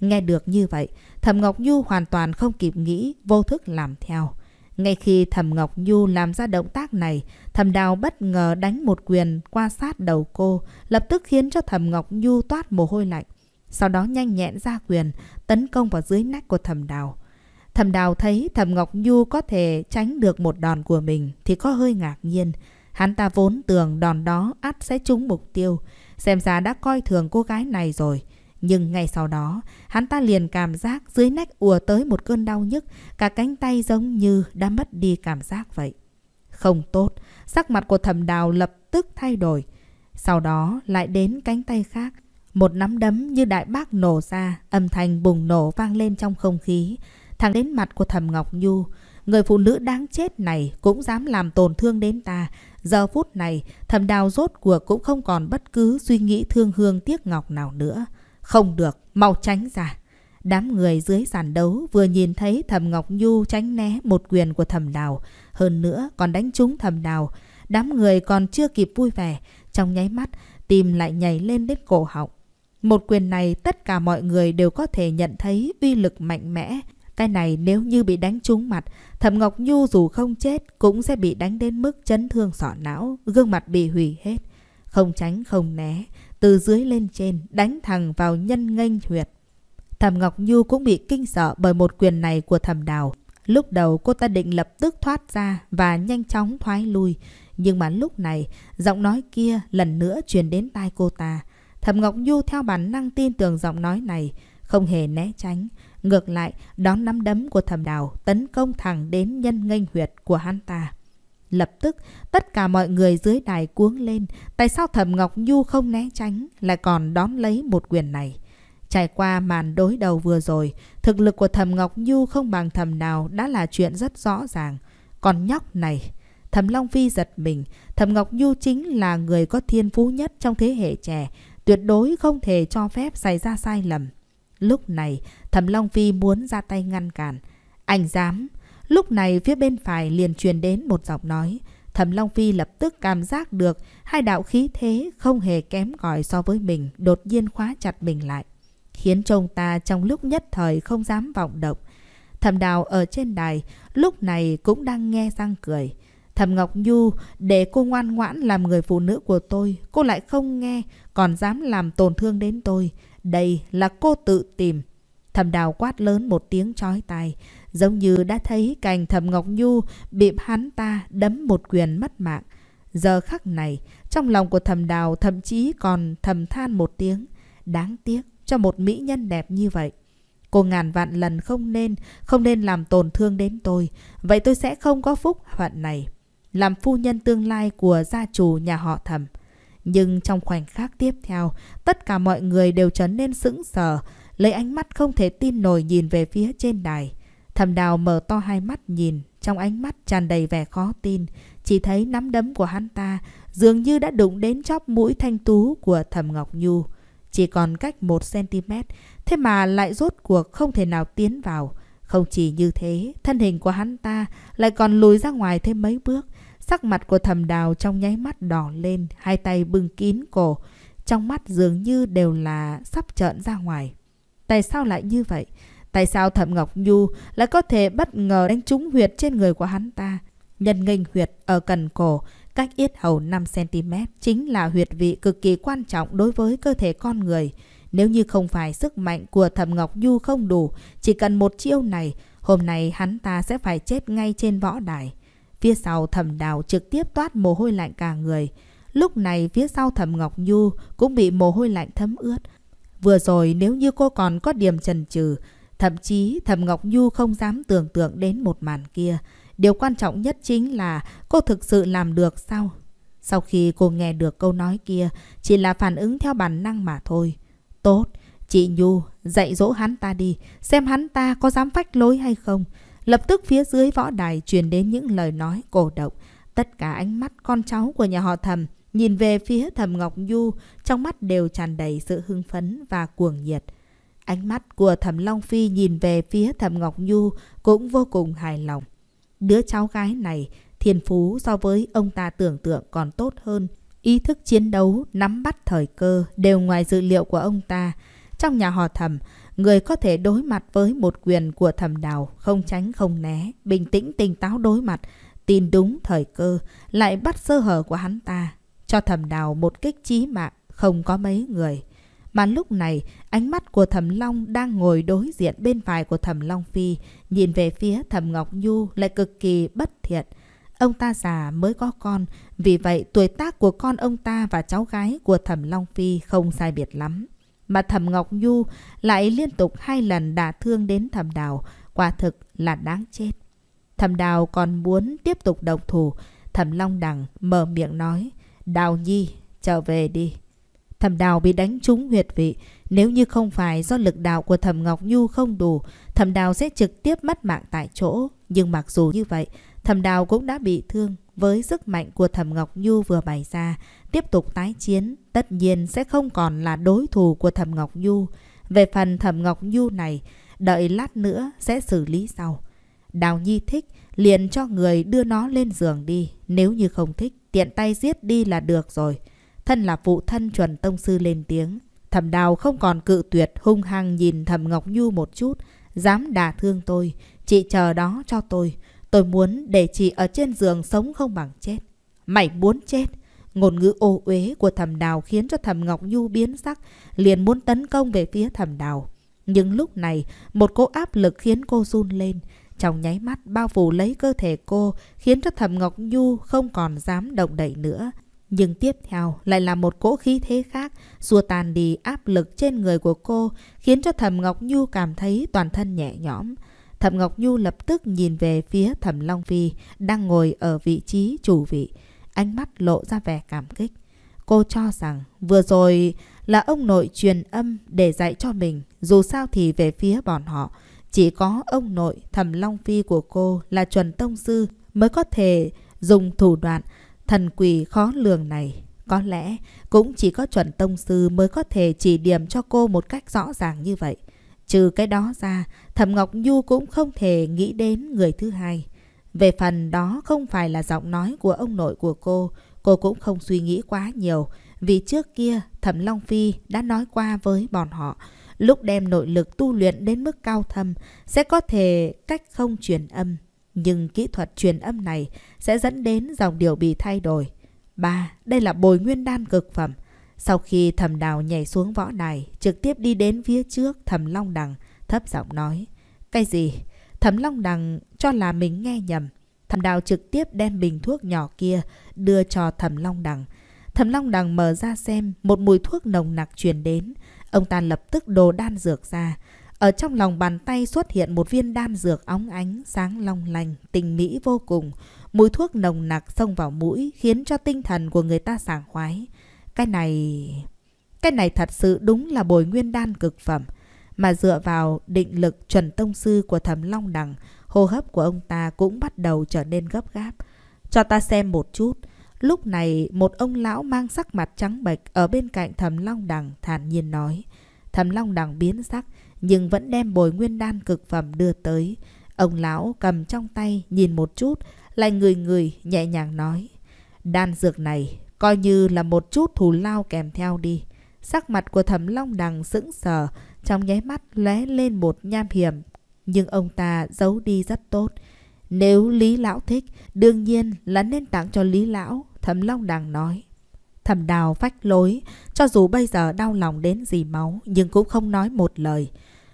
Nghe được như vậy, Thẩm Ngọc Nhu hoàn toàn không kịp nghĩ, vô thức làm theo. Ngay khi Thẩm Ngọc Nhu làm ra động tác này, Thẩm Đào bất ngờ đánh một quyền qua sát đầu cô, lập tức khiến cho Thẩm Ngọc Nhu toát mồ hôi lạnh. Sau đó nhanh nhẹn ra quyền, tấn công vào dưới nách của Thẩm Đào. Thẩm Đào thấy Thẩm Ngọc Nhu có thể tránh được một đòn của mình thì có hơi ngạc nhiên. Hắn ta vốn tưởng đòn đó ắt sẽ trúng mục tiêu. Xem ra đã coi thường cô gái này rồi. Nhưng ngay sau đó, hắn ta liền cảm giác dưới nách ùa tới một cơn đau nhức, cả cánh tay giống như đã mất đi cảm giác vậy. Không tốt, sắc mặt của thẩm đào lập tức thay đổi. Sau đó lại đến cánh tay khác. Một nắm đấm như đại bác nổ ra, âm thanh bùng nổ vang lên trong không khí. Thẳng đến mặt của thẩm Ngọc Nhu, người phụ nữ đáng chết này cũng dám làm tổn thương đến ta. Giờ phút này, thẩm đào rốt cuộc cũng không còn bất cứ suy nghĩ thương hương tiếc ngọc nào nữa. Không được, mau tránh ra. Đám người dưới sàn đấu vừa nhìn thấy Thẩm Ngọc Nhu tránh né một quyền của Thẩm Đào. Hơn nữa còn đánh trúng Thẩm Đào. Đám người còn chưa kịp vui vẻ. Trong nháy mắt, tim lại nhảy lên đến cổ họng. Một quyền này tất cả mọi người đều có thể nhận thấy uy lực mạnh mẽ. Cái này nếu như bị đánh trúng mặt, Thẩm Ngọc Nhu dù không chết cũng sẽ bị đánh đến mức chấn thương sọ não, gương mặt bị hủy hết. Không tránh không né, từ dưới lên trên, đánh thẳng vào nhân nghênh huyệt. Thẩm Ngọc Nhu cũng bị kinh sợ bởi một quyền này của thẩm đào. Lúc đầu cô ta định lập tức thoát ra và nhanh chóng thoái lui. Nhưng mà lúc này, giọng nói kia lần nữa truyền đến tai cô ta. Thẩm Ngọc Nhu theo bản năng tin tưởng giọng nói này, không hề né tránh. Ngược lại, đón nắm đấm của thẩm đào tấn công thẳng đến nhân nghênh huyệt của hắn ta. Lập tức, tất cả mọi người dưới đài cuống lên. Tại sao Thẩm Ngọc Nhu không né tránh, lại còn đón lấy một quyền này? Trải qua màn đối đầu vừa rồi, thực lực của Thẩm Ngọc Nhu không bằng thầm nào đã là chuyện rất rõ ràng. Còn nhóc này, Thẩm Long Phi giật mình, Thẩm Ngọc Nhu chính là người có thiên phú nhất trong thế hệ trẻ, tuyệt đối không thể cho phép xảy ra sai lầm. Lúc này, Thẩm Long Phi muốn ra tay ngăn cản. Anh dám, Lúc này phía bên phải liền truyền đến một giọng nói. Thẩm Long Phi lập tức cảm giác được hai đạo khí thế không hề kém cỏi so với mình đột nhiên khóa chặt mình lại. Khiến trông ta trong lúc nhất thời không dám vọng động. Thẩm Đào ở trên đài lúc này cũng đang nghe răng cười. Thẩm Ngọc Nhu, để cô ngoan ngoãn làm người phụ nữ của tôi, cô lại không nghe, còn dám làm tổn thương đến tôi. Đây là cô tự tìm. Thẩm Đào quát lớn một tiếng chói tai giống như đã thấy cảnh Thẩm Ngọc Nhu bị hắn ta đấm một quyền mất mạng. Giờ khắc này, trong lòng của Thẩm Đào thậm chí còn thầm than một tiếng. Đáng tiếc cho một mỹ nhân đẹp như vậy. Cô ngàn vạn lần không nên, không nên làm tổn thương đến tôi. Vậy tôi sẽ không có phúc phận này. Làm phu nhân tương lai của gia chủ nhà họ thẩm. Nhưng trong khoảnh khắc tiếp theo, tất cả mọi người đều trở nên sững sờ, lấy ánh mắt không thể tin nổi nhìn về phía trên đài. Thẩm đào mở to hai mắt nhìn, trong ánh mắt tràn đầy vẻ khó tin, chỉ thấy nắm đấm của hắn ta dường như đã đụng đến chóp mũi thanh tú của Thẩm Ngọc Nhu. Chỉ còn cách một cm thế mà lại rốt cuộc không thể nào tiến vào. Không chỉ như thế, thân hình của hắn ta lại còn lùi ra ngoài thêm mấy bước. Sắc mặt của thầm đào trong nháy mắt đỏ lên, hai tay bưng kín cổ. Trong mắt dường như đều là sắp trợn ra ngoài. Tại sao lại như vậy? Tại sao Thẩm Ngọc Nhu lại có thể bất ngờ đánh trúng huyệt trên người của hắn ta? Nhân nghênh huyệt ở cần cổ, cách yết hầu 5cm chính là huyệt vị cực kỳ quan trọng đối với cơ thể con người. Nếu như không phải sức mạnh của Thẩm Ngọc Nhu không đủ, chỉ cần một chiêu này, hôm nay hắn ta sẽ phải chết ngay trên võ đài. Phía sau Thẩm Đào trực tiếp toát mồ hôi lạnh cả người. Lúc này phía sau Thẩm Ngọc Nhu cũng bị mồ hôi lạnh thấm ướt. Vừa rồi nếu như cô còn có điểm chần chừ Thậm chí thầm Ngọc Nhu không dám tưởng tượng đến một màn kia. Điều quan trọng nhất chính là cô thực sự làm được sao? Sau khi cô nghe được câu nói kia, chỉ là phản ứng theo bản năng mà thôi. Tốt, chị Nhu, dạy dỗ hắn ta đi, xem hắn ta có dám phách lối hay không. Lập tức phía dưới võ đài truyền đến những lời nói cổ động. Tất cả ánh mắt con cháu của nhà họ thầm nhìn về phía thầm Ngọc Nhu, trong mắt đều tràn đầy sự hưng phấn và cuồng nhiệt. Ánh mắt của Thẩm Long Phi nhìn về phía Thẩm Ngọc Nhu cũng vô cùng hài lòng. Đứa cháu gái này, thiên phú so với ông ta tưởng tượng còn tốt hơn. Ý thức chiến đấu, nắm bắt thời cơ đều ngoài dự liệu của ông ta. Trong nhà họ Thẩm, người có thể đối mặt với một quyền của Thẩm Đào, không tránh không né, bình tĩnh tỉnh táo đối mặt, tin đúng thời cơ, lại bắt sơ hở của hắn ta, cho Thẩm Đào một kích chí mạng, không có mấy người. Mà lúc này, Ánh mắt của Thẩm Long đang ngồi đối diện bên phải của Thẩm Long Phi, nhìn về phía Thẩm Ngọc Nhu lại cực kỳ bất thiện. Ông ta già mới có con, vì vậy tuổi tác của con ông ta và cháu gái của Thẩm Long Phi không sai biệt lắm. Mà Thẩm Ngọc Nhu lại liên tục hai lần đả thương đến Thẩm Đào, quả thực là đáng chết. Thẩm Đào còn muốn tiếp tục độc thủ, Thẩm Long Đằng mở miệng nói, Đào Nhi, trở về đi. Thẩm Đào bị đánh trúng huyệt vị, nếu như không phải do lực đạo của Thẩm Ngọc Nhu không đủ, Thẩm Đào sẽ trực tiếp mất mạng tại chỗ. Nhưng mặc dù như vậy, Thẩm Đào cũng đã bị thương. Với sức mạnh của Thẩm Ngọc Nhu vừa bày ra, tiếp tục tái chiến, tất nhiên sẽ không còn là đối thủ của Thẩm Ngọc Nhu. Về phần Thẩm Ngọc Nhu này, đợi lát nữa sẽ xử lý sau. Đào Nhi thích, liền cho người đưa nó lên giường đi. Nếu như không thích, tiện tay giết đi là được rồi. Thân là phụ thân chuẩn tông sư lên tiếng. Thẩm đào không còn cự tuyệt hung hăng nhìn thẩm Ngọc Nhu một chút. Dám đả thương tôi. Chị chờ đó cho tôi. Tôi muốn để chị ở trên giường sống không bằng chết. Mày muốn chết. Ngôn ngữ ô uế của thẩm đào khiến cho thẩm Ngọc Nhu biến sắc. Liền muốn tấn công về phía thẩm đào. Nhưng lúc này, một cỗ áp lực khiến cô run lên. Trong nháy mắt bao phủ lấy cơ thể cô, khiến cho Thẩm Ngọc Nhu không còn dám động đậy nữa. Nhưng tiếp theo lại là một cỗ khí thế khác, xua tan đi áp lực trên người của cô, khiến cho Thẩm Ngọc Nhu cảm thấy toàn thân nhẹ nhõm. Thẩm Ngọc Nhu lập tức nhìn về phía Thẩm Long Phi, đang ngồi ở vị trí chủ vị. Ánh mắt lộ ra vẻ cảm kích. Cô cho rằng vừa rồi là ông nội truyền âm để dạy cho mình, dù sao thì về phía bọn họ. Chỉ có ông nội Thẩm Long Phi của cô là chuẩn tông sư mới có thể dùng thủ đoạn Thần quỷ khó lường này, có lẽ cũng chỉ có chuẩn tông sư mới có thể chỉ điểm cho cô một cách rõ ràng như vậy. Trừ cái đó ra, Thẩm Ngọc Nhu cũng không thể nghĩ đến người thứ hai. Về phần đó không phải là giọng nói của ông nội của cô, cô cũng không suy nghĩ quá nhiều. Vì trước kia, Thẩm Long Phi đã nói qua với bọn họ, lúc đem nội lực tu luyện đến mức cao thâm, sẽ có thể cách không truyền âm, nhưng kỹ thuật truyền âm này sẽ dẫn đến dòng điều bị thay đổi. 3. Đây là bồi nguyên đan cực phẩm. Sau khi thầm đào nhảy xuống võ đài, trực tiếp đi đến phía trước thầm long đằng, thấp giọng nói. Cái gì? Thầm long đằng cho là mình nghe nhầm. Thầm đào trực tiếp đem bình thuốc nhỏ kia đưa cho thầm long đằng. Thầm long đằng mở ra xem một mùi thuốc nồng nặc truyền đến. Ông ta lập tức đồ đan dược ra. Ở trong lòng bàn tay xuất hiện một viên đan dược óng ánh, sáng long lành, tình mỹ vô cùng. Mùi thuốc nồng nặc xông vào mũi khiến cho tinh thần của người ta sảng khoái. Cái này... Cái này thật sự đúng là bồi nguyên đan cực phẩm. Mà dựa vào định lực chuẩn tông sư của thầm Long Đằng, hô hấp của ông ta cũng bắt đầu trở nên gấp gáp. Cho ta xem một chút. Lúc này, một ông lão mang sắc mặt trắng bệch ở bên cạnh thầm Long Đằng thản nhiên nói. thầm Long Đằng biến sắc, nhưng vẫn đem bồi nguyên đan cực phẩm đưa tới. Ông lão cầm trong tay, nhìn một chút, lại người người nhẹ nhàng nói. Đan dược này coi như là một chút thù lao kèm theo đi. Sắc mặt của thầm long đằng sững sờ, trong nháy mắt lóe lên một nham hiểm. Nhưng ông ta giấu đi rất tốt. Nếu Lý Lão thích, đương nhiên là nên tặng cho Lý Lão, thầm long đằng nói. thầm đào phách lối, cho dù bây giờ đau lòng đến gì máu, nhưng cũng không nói một lời.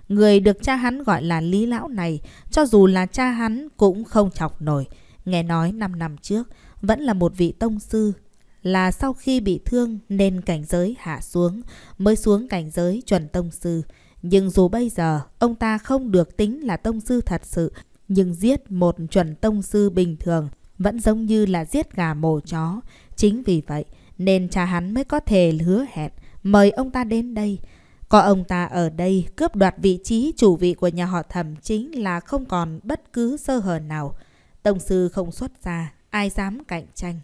Người được cha hắn gọi là Lý Lão này, cho dù là cha hắn cũng không chọc nổi. Nghe nói 5 năm trước, vẫn là một vị tông sư, là sau khi bị thương nên cảnh giới hạ xuống, mới xuống cảnh giới chuẩn tông sư. Nhưng dù bây giờ, ông ta không được tính là tông sư thật sự, nhưng giết một chuẩn tông sư bình thường vẫn giống như là giết gà mổ chó. Chính vì vậy, nên cha hắn mới có thể hứa hẹn mời ông ta đến đây. Có ông ta ở đây cướp đoạt vị trí chủ vị của nhà họ thẩm chính là không còn bất cứ sơ hở nào. Tông sư không xuất ra, ai dám cạnh tranh.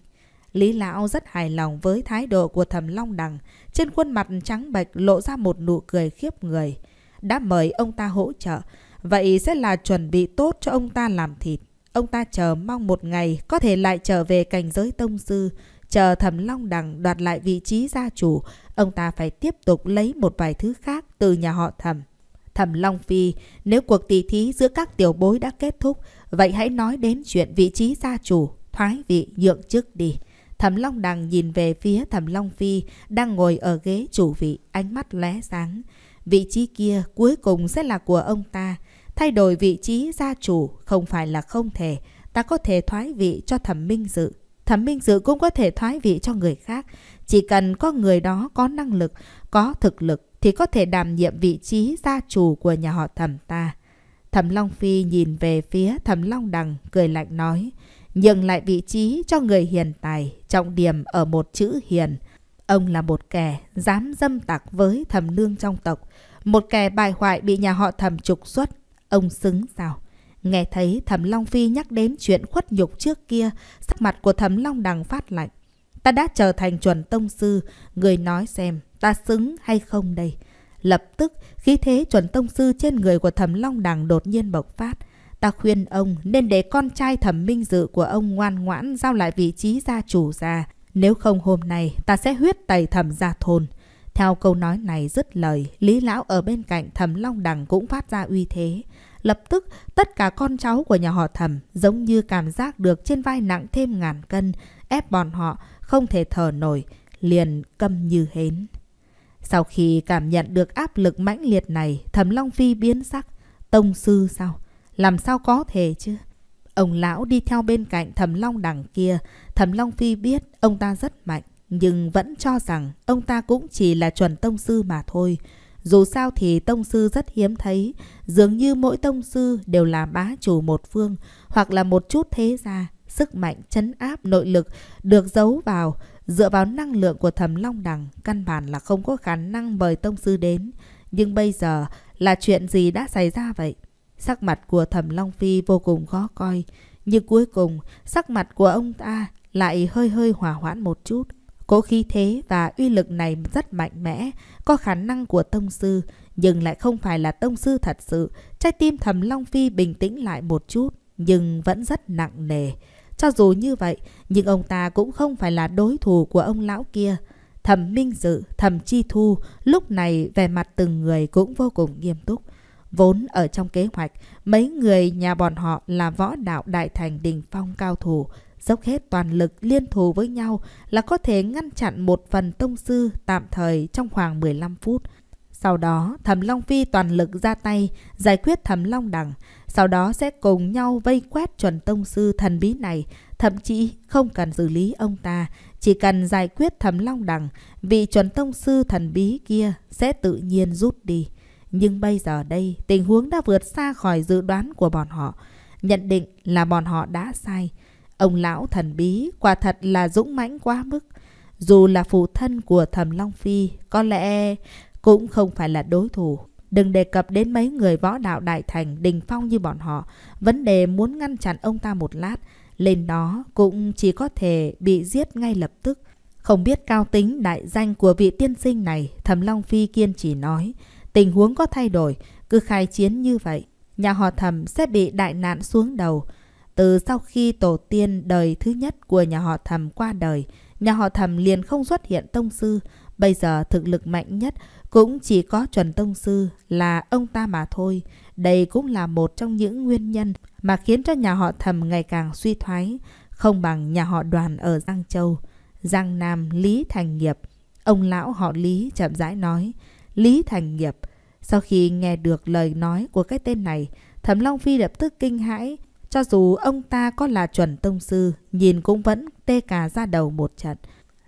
Lý Lão rất hài lòng với thái độ của thẩm Long Đằng, trên khuôn mặt trắng bạch lộ ra một nụ cười khiếp người. Đã mời ông ta hỗ trợ, vậy sẽ là chuẩn bị tốt cho ông ta làm thịt. Ông ta chờ mong một ngày có thể lại trở về cảnh giới tông sư, Chờ thẩm long đằng đoạt lại vị trí gia chủ, ông ta phải tiếp tục lấy một vài thứ khác từ nhà họ thẩm. Thẩm Long Phi, nếu cuộc tỷ thí giữa các tiểu bối đã kết thúc, vậy hãy nói đến chuyện vị trí gia chủ, thoái vị nhượng chức đi. Thẩm Long Đằng nhìn về phía Thẩm Long Phi đang ngồi ở ghế chủ vị, ánh mắt lóe sáng. Vị trí kia cuối cùng sẽ là của ông ta. Thay đổi vị trí gia chủ không phải là không thể, ta có thể thoái vị cho Thẩm Minh Dự. Thẩm Minh Dự cũng có thể thoái vị cho người khác. Chỉ cần có người đó có năng lực, có thực lực thì có thể đảm nhiệm vị trí gia chủ của nhà họ thẩm ta. Thẩm Long Phi nhìn về phía Thẩm Long Đằng, cười lạnh nói, nhưng lại vị trí cho người hiền tài, trọng điểm ở một chữ hiền. Ông là một kẻ dám dâm tặc với thẩm nương trong tộc, một kẻ bại hoại bị nhà họ thẩm trục xuất. Ông xứng sao? Nghe thấy Thẩm Long Phi nhắc đến chuyện khuất nhục trước kia, sắc mặt của Thẩm Long đằng phát lạnh. Ta đã trở thành chuẩn tông sư, người nói xem ta xứng hay không đây. Lập tức, khí thế chuẩn tông sư trên người của Thẩm Long đằng đột nhiên bộc phát. Ta khuyên ông nên để con trai Thẩm Minh Dự của ông ngoan ngoãn giao lại vị trí gia chủ ra. Nếu không hôm nay, ta sẽ huyết tẩy Thẩm gia thôn. Theo câu nói này dứt lời, Lý Lão ở bên cạnh Thẩm Long Đằng cũng phát ra uy thế. Lập tức, tất cả con cháu của nhà họ thẩm giống như cảm giác được trên vai nặng thêm ngàn cân, ép bọn họ không thể thở nổi, liền câm như hến. Sau khi cảm nhận được áp lực mãnh liệt này, Thẩm Long Phi biến sắc. Tông sư sao? Làm sao có thể chứ? Ông lão đi theo bên cạnh Thẩm Long đằng kia. Thẩm Long Phi biết ông ta rất mạnh, nhưng vẫn cho rằng ông ta cũng chỉ là chuẩn tông sư mà thôi. Dù sao thì tông sư rất hiếm thấy, dường như mỗi tông sư đều là bá chủ một phương hoặc là một chút thế gia, sức mạnh chấn áp nội lực được giấu vào, dựa vào năng lượng của thầm long đẳng căn bản là không có khả năng mời tông sư đến. Nhưng bây giờ là chuyện gì đã xảy ra vậy? Sắc mặt của thầm long phi vô cùng khó coi, nhưng cuối cùng sắc mặt của ông ta lại hơi hơi hòa hoãn một chút. Cố khí thế và uy lực này rất mạnh mẽ, có khả năng của tông sư, nhưng lại không phải là tông sư thật sự. Trái tim thầm Long Phi bình tĩnh lại một chút, nhưng vẫn rất nặng nề. Cho dù như vậy, nhưng ông ta cũng không phải là đối thủ của ông lão kia. thầm Minh Dự, thầm Chi Thu lúc này về mặt từng người cũng vô cùng nghiêm túc. Vốn ở trong kế hoạch, mấy người nhà bọn họ là võ đạo đại thành đình phong cao thủ, dốc hết toàn lực liên thủ với nhau là có thể ngăn chặn một phần tông sư tạm thời trong khoảng 15 phút. Sau đó, Thẩm Long Phi toàn lực ra tay, giải quyết Thẩm Long Đằng. Sau đó sẽ cùng nhau vây quét chuẩn tông sư thần bí này, thậm chí không cần xử lý ông ta, chỉ cần giải quyết Thẩm Long Đằng, vị chuẩn tông sư thần bí kia sẽ tự nhiên rút đi. Nhưng bây giờ đây, tình huống đã vượt xa khỏi dự đoán của bọn họ. Nhận định là bọn họ đã sai. Ông lão thần bí quả thật là dũng mãnh quá mức. Dù là phụ thân của thầm Long Phi, có lẽ cũng không phải là đối thủ. Đừng đề cập đến mấy người võ đạo đại thành đình phong như bọn họ. Vấn đề muốn ngăn chặn ông ta một lát, lên đó cũng chỉ có thể bị giết ngay lập tức. Không biết cao tính đại danh của vị tiên sinh này, thầm Long Phi kiên chỉ nói. Tình huống có thay đổi, cứ khai chiến như vậy. Nhà họ thầm sẽ bị đại nạn xuống đầu. Từ sau khi tổ tiên đời thứ nhất của nhà họ thầm qua đời, nhà họ thầm liền không xuất hiện tông sư. Bây giờ thực lực mạnh nhất cũng chỉ có chuẩn tông sư là ông ta mà thôi. Đây cũng là một trong những nguyên nhân mà khiến cho nhà họ thầm ngày càng suy thoái, không bằng nhà họ đoàn ở Giang Châu. Giang Nam Lý Thành Nghiệp. Ông lão họ Lý chậm rãi nói. Lý Thành Nghiệp. Sau khi nghe được lời nói của cái tên này, Thẩm Long Phi lập tức kinh hãi. Cho dù ông ta có là chuẩn tông sư, nhìn cũng vẫn tê cả ra đầu một trận.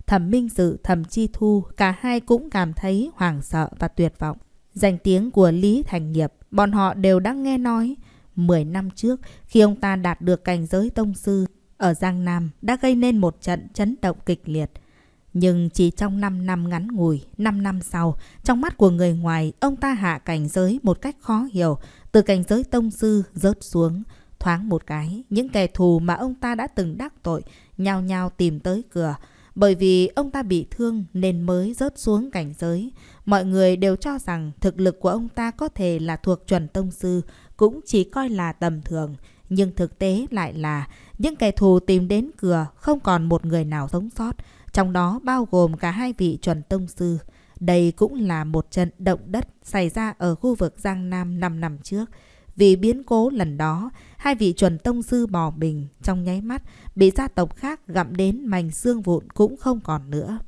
Thẩm Minh Dự, Thẩm Chi Thu, cả hai cũng cảm thấy hoảng sợ và tuyệt vọng. Danh tiếng của Lý Thành Nghiệp, bọn họ đều đã nghe nói. Mười năm trước, khi ông ta đạt được cảnh giới tông sư, ở Giang Nam đã gây nên một trận chấn động kịch liệt. Nhưng chỉ trong 5 năm ngắn ngủi, 5 năm sau, trong mắt của người ngoài, ông ta hạ cảnh giới một cách khó hiểu, từ cảnh giới tông sư rớt xuống, Thoáng một cái, những kẻ thù mà ông ta đã từng đắc tội nhao nhao tìm tới cửa. Bởi vì ông ta bị thương nên mới rớt xuống cảnh giới. Mọi người đều cho rằng thực lực của ông ta có thể là thuộc chuẩn tông sư, cũng chỉ coi là tầm thường. Nhưng thực tế lại là những kẻ thù tìm đến cửa không còn một người nào sống sót, trong đó bao gồm cả hai vị chuẩn tông sư. Đây cũng là một trận động đất xảy ra ở khu vực Giang Nam 5 năm trước. Vì biến cố lần đó, hai vị chuẩn tông sư bỏ mình trong nháy mắt bị gia tộc khác gặm đến mảnh xương vụn cũng không còn nữa.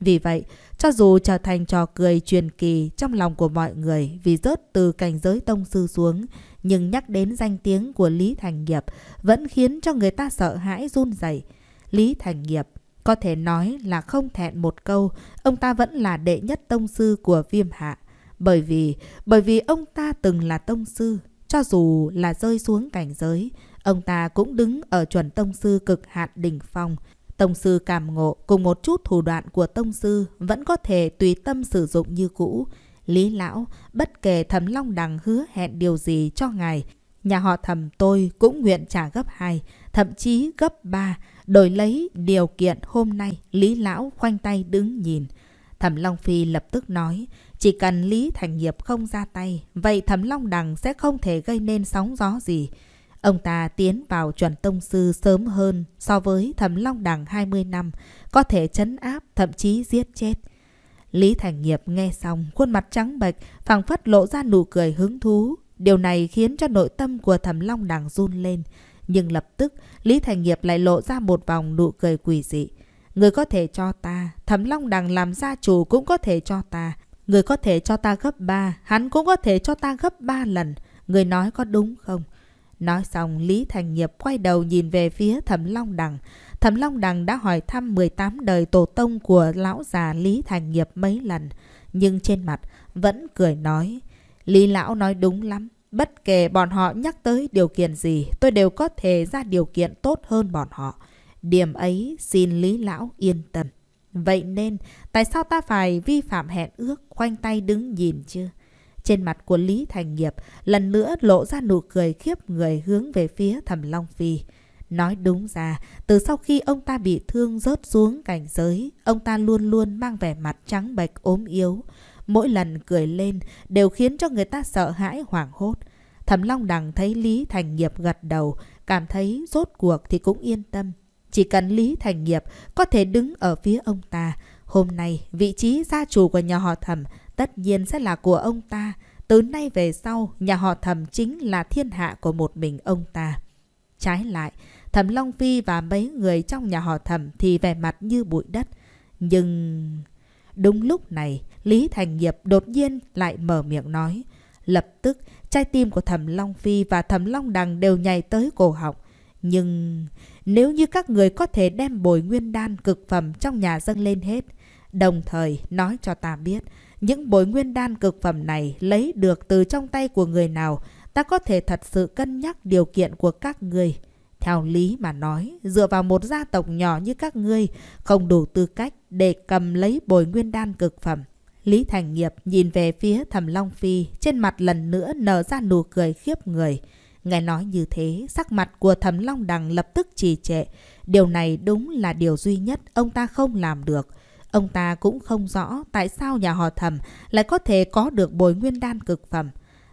Vì vậy, cho dù trở thành trò cười truyền kỳ trong lòng của mọi người vì rớt từ cảnh giới tông sư xuống, nhưng nhắc đến danh tiếng của Lý Thành Nghiệp vẫn khiến cho người ta sợ hãi run rẩy. Lý Thành Nghiệp có thể nói là không thẹn một câu, ông ta vẫn là đệ nhất tông sư của Viêm Hạ, bởi vì bởi vì ông ta từng là tông sư cho dù là rơi xuống cảnh giới, ông ta cũng đứng ở chuẩn tông sư cực hạn đỉnh phong. Tông sư cảm ngộ cùng một chút thủ đoạn của tông sư vẫn có thể tùy tâm sử dụng như cũ. Lý lão, bất kể thầm long đằng hứa hẹn điều gì cho ngài, nhà họ thầm tôi cũng nguyện trả gấp 2, thậm chí gấp 3, đổi lấy điều kiện hôm nay Lý lão khoanh tay đứng nhìn. Thẩm Long Phi lập tức nói, chỉ cần Lý Thành Nghiệp không ra tay, vậy Thẩm Long Đằng sẽ không thể gây nên sóng gió gì. Ông ta tiến vào chuẩn tông sư sớm hơn so với Thẩm Long Đằng 20 năm, có thể chấn áp, thậm chí giết chết. Lý Thành Nghiệp nghe xong, khuôn mặt trắng bệch, phảng phất lộ ra nụ cười hứng thú. Điều này khiến cho nội tâm của Thẩm Long Đằng run lên. Nhưng lập tức, Lý Thành Nghiệp lại lộ ra một vòng nụ cười quỷ dị. Người có thể cho ta, Thẩm Long Đằng làm gia chủ cũng có thể cho ta. Người có thể cho ta gấp ba, hắn cũng có thể cho ta gấp ba lần. Người nói có đúng không? Nói xong, Lý Thành Nghiệp quay đầu nhìn về phía Thẩm Long Đằng. Thẩm Long Đằng đã hỏi thăm 18 đời tổ tông của lão già Lý Thành Nghiệp mấy lần. Nhưng trên mặt vẫn cười nói. Lý Lão nói đúng lắm. Bất kể bọn họ nhắc tới điều kiện gì, tôi đều có thể ra điều kiện tốt hơn bọn họ. Điểm ấy xin Lý Lão yên tâm. Vậy nên, tại sao ta phải vi phạm hẹn ước, khoanh tay đứng nhìn chứ Trên mặt của Lý Thành Nghiệp lần nữa lộ ra nụ cười khiếp người hướng về phía thẩm Long Phi. Nói đúng ra, từ sau khi ông ta bị thương rớt xuống cảnh giới, ông ta luôn luôn mang vẻ mặt trắng bạch ốm yếu. Mỗi lần cười lên đều khiến cho người ta sợ hãi hoảng hốt. Thẩm Long Đằng thấy Lý Thành Nghiệp gật đầu, cảm thấy rốt cuộc thì cũng yên tâm. Chỉ cần Lý Thành Nghiệp có thể đứng ở phía ông ta. Hôm nay, vị trí gia chủ của nhà họ thẩm tất nhiên sẽ là của ông ta. Từ nay về sau, nhà họ thẩm chính là thiên hạ của một mình ông ta. Trái lại, thẩm Long Phi và mấy người trong nhà họ thẩm thì vẻ mặt như bụi đất. Nhưng... Đúng lúc này, Lý Thành Nghiệp đột nhiên lại mở miệng nói. Lập tức, trái tim của thẩm Long Phi và thẩm Long Đằng đều nhảy tới cổ họng. Nhưng nếu như các người có thể đem bồi nguyên đan cực phẩm trong nhà dâng lên hết, đồng thời nói cho ta biết những bồi nguyên đan cực phẩm này lấy được từ trong tay của người nào, ta có thể thật sự cân nhắc điều kiện của các người. Theo lý mà nói, dựa vào một gia tộc nhỏ như các ngươi, không đủ tư cách để cầm lấy bồi nguyên đan cực phẩm. Lý Thành Nghiệp nhìn về phía Thẩm Long Phi, trên mặt lần nữa nở ra nụ cười khiếp người. Nghe nói như thế, sắc mặt của Thẩm Long Đằng lập tức trì trệ. Điều này đúng là điều duy nhất ông ta không làm được. Ông ta cũng không rõ tại sao nhà họ Thẩm lại có thể có được bồi nguyên đan cực phẩm.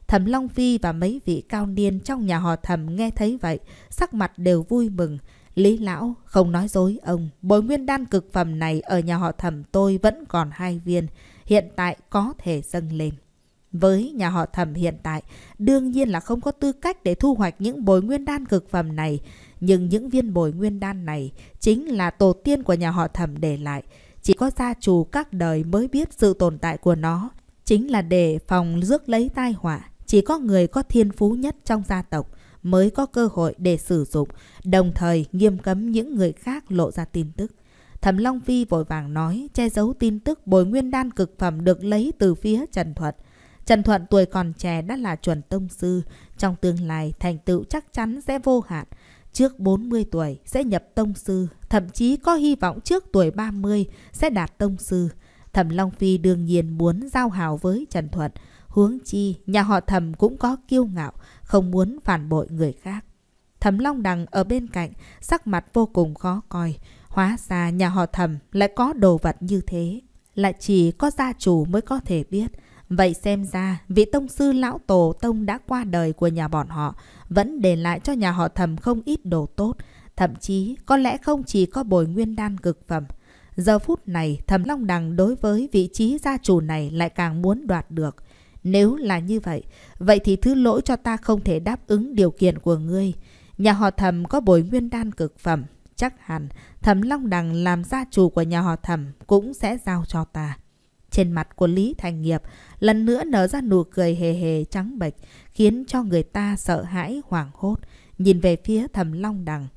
Thẩm Long Phi và mấy vị cao niên trong nhà họ Thẩm nghe thấy vậy, sắc mặt đều vui mừng. Lý Lão không nói dối ông, bồi nguyên đan cực phẩm này ở nhà họ Thẩm tôi vẫn còn hai viên, hiện tại có thể dâng lên. Với nhà họ thẩm hiện tại, đương nhiên là không có tư cách để thu hoạch những bồi nguyên đan cực phẩm này. Nhưng những viên bồi nguyên đan này chính là tổ tiên của nhà họ thẩm để lại. Chỉ có gia chủ các đời mới biết sự tồn tại của nó. Chính là để phòng rước lấy tai họa. Chỉ có người có thiên phú nhất trong gia tộc mới có cơ hội để sử dụng, đồng thời nghiêm cấm những người khác lộ ra tin tức. Thẩm Long Phi vội vàng nói, che giấu tin tức bồi nguyên đan cực phẩm được lấy từ phía Trần Thuật. Trần Thuận tuổi còn trẻ đã là chuẩn tông sư, trong tương lai thành tựu chắc chắn sẽ vô hạn. Trước 40 tuổi sẽ nhập tông sư, thậm chí có hy vọng trước tuổi 30 sẽ đạt tông sư. Thẩm Long Phi đương nhiên muốn giao hảo với Trần Thuận, huống chi nhà họ Thẩm cũng có kiêu ngạo, không muốn phản bội người khác. Thẩm Long Đằng ở bên cạnh, sắc mặt vô cùng khó coi. Hóa ra nhà họ Thẩm lại có đồ vật như thế, lại chỉ có gia chủ mới có thể biết. Vậy xem ra, vị tông sư lão tổ tông đã qua đời của nhà bọn họ, vẫn để lại cho nhà họ thầm không ít đồ tốt, thậm chí có lẽ không chỉ có bồi nguyên đan cực phẩm. Giờ phút này, thầm long đằng đối với vị trí gia chủ này lại càng muốn đoạt được. Nếu là như vậy, vậy thì thứ lỗi cho ta không thể đáp ứng điều kiện của ngươi. Nhà họ thầm có bồi nguyên đan cực phẩm, chắc hẳn thầm long đằng làm gia chủ của nhà họ thầm cũng sẽ giao cho ta. Trên mặt của Lý Thành Nghiệp lần nữa nở ra nụ cười hề hề trắng bệch, khiến cho người ta sợ hãi hoảng hốt, nhìn về phía Thẩm Long Đằng.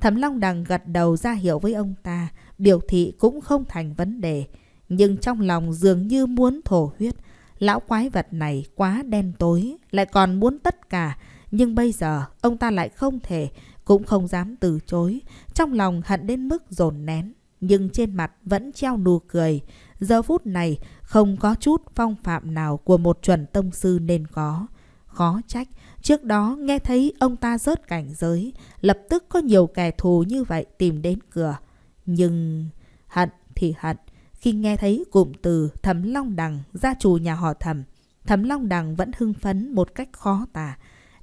Thẩm Long Đằng gật đầu ra hiệu với ông ta, biểu thị cũng không thành vấn đề, nhưng trong lòng dường như muốn thổ huyết. Lão quái vật này quá đen tối, lại còn muốn tất cả, nhưng bây giờ ông ta lại không thể, cũng không dám từ chối, trong lòng hận đến mức dồn nén, nhưng trên mặt vẫn treo nụ cười, giờ phút này không có chút phong phạm nào của một chuẩn tông sư nên có. Khó trách, trước đó nghe thấy ông ta rớt cảnh giới, lập tức có nhiều kẻ thù như vậy tìm đến cửa. Nhưng hận thì hận, khi nghe thấy cụm từ Thẩm Long Đằng, gia chủ nhà họ Thẩm, Thẩm Long Đằng vẫn hưng phấn một cách khó tả.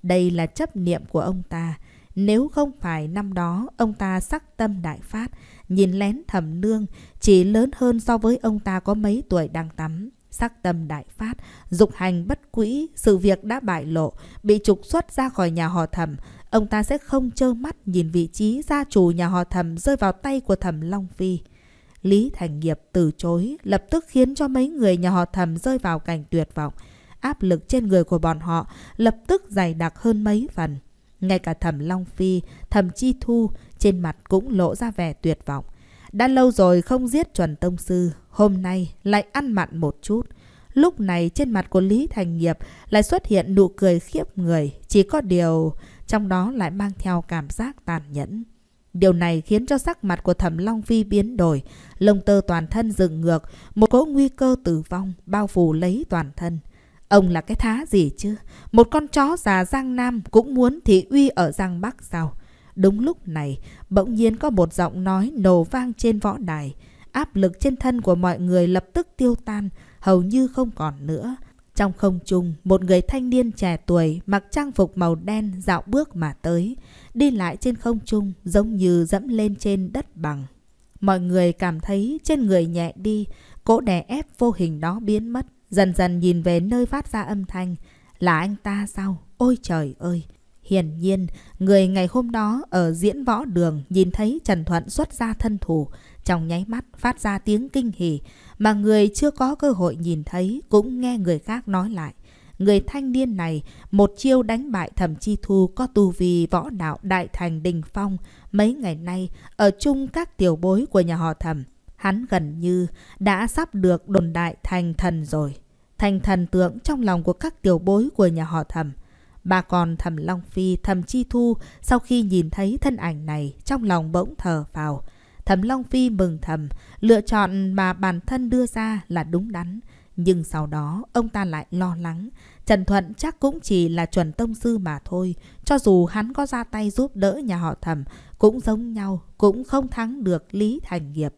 Đây là chấp niệm của ông ta. Nếu không phải năm đó ông ta sắc tâm đại phát, nhìn lén thẩm nương, chỉ lớn hơn so với ông ta có mấy tuổi đang tắm. Sắc tâm đại phát, dục hành bất quỹ, sự việc đã bại lộ, bị trục xuất ra khỏi nhà họ thẩm. Ông ta sẽ không trơ mắt nhìn vị trí gia chủ nhà họ thẩm rơi vào tay của thẩm Long Phi. Lý Thành Nghiệp từ chối, lập tức khiến cho mấy người nhà họ thẩm rơi vào cảnh tuyệt vọng. Áp lực trên người của bọn họ lập tức dày đặc hơn mấy phần. Ngay cả thẩm Long Phi, thẩm Chi Thu trên mặt cũng lộ ra vẻ tuyệt vọng. Đã lâu rồi không giết chuẩn tông sư, hôm nay lại ăn mặn một chút. Lúc này trên mặt của Lý Thành Nghiệp lại xuất hiện nụ cười khiếp người, chỉ có điều trong đó lại mang theo cảm giác tàn nhẫn. Điều này khiến cho sắc mặt của thẩm Long Phi biến đổi, lông tơ toàn thân dựng ngược, một cỗ nguy cơ tử vong bao phủ lấy toàn thân. Ông là cái thá gì chứ? Một con chó già Giang Nam cũng muốn thị uy ở Giang Bắc sao? Đúng lúc này, bỗng nhiên có một giọng nói nổ vang trên võ đài. Áp lực trên thân của mọi người lập tức tiêu tan, hầu như không còn nữa. Trong không trung, một người thanh niên trẻ tuổi mặc trang phục màu đen dạo bước mà tới, đi lại trên không trung giống như dẫm lên trên đất bằng. Mọi người cảm thấy trên người nhẹ đi, cỗ đè ép vô hình đó biến mất. Dần dần nhìn về nơi phát ra âm thanh. Là anh ta sao? Ôi trời ơi! Hiển nhiên, người ngày hôm đó ở diễn võ đường nhìn thấy Trần Thuận xuất ra thân thủ, trong nháy mắt phát ra tiếng kinh hỉ mà người chưa có cơ hội nhìn thấy cũng nghe người khác nói lại. Người thanh niên này một chiêu đánh bại thẩm chi thu có tu vi võ đạo đại thành đình phong mấy ngày nay ở chung các tiểu bối của nhà họ thẩm Hắn gần như đã sắp được đồn đại thành thần rồi. Thành thần tượng trong lòng của các tiểu bối của nhà họ thầm. Bà còn thầm Long Phi, thầm Chi Thu sau khi nhìn thấy thân ảnh này trong lòng bỗng thở vào. Thầm Long Phi mừng thầm, lựa chọn mà bản thân đưa ra là đúng đắn. Nhưng sau đó ông ta lại lo lắng. Trần Thuận chắc cũng chỉ là chuẩn tông sư mà thôi. Cho dù hắn có ra tay giúp đỡ nhà họ thầm cũng giống nhau, cũng không thắng được Lý Thành Nghiệp.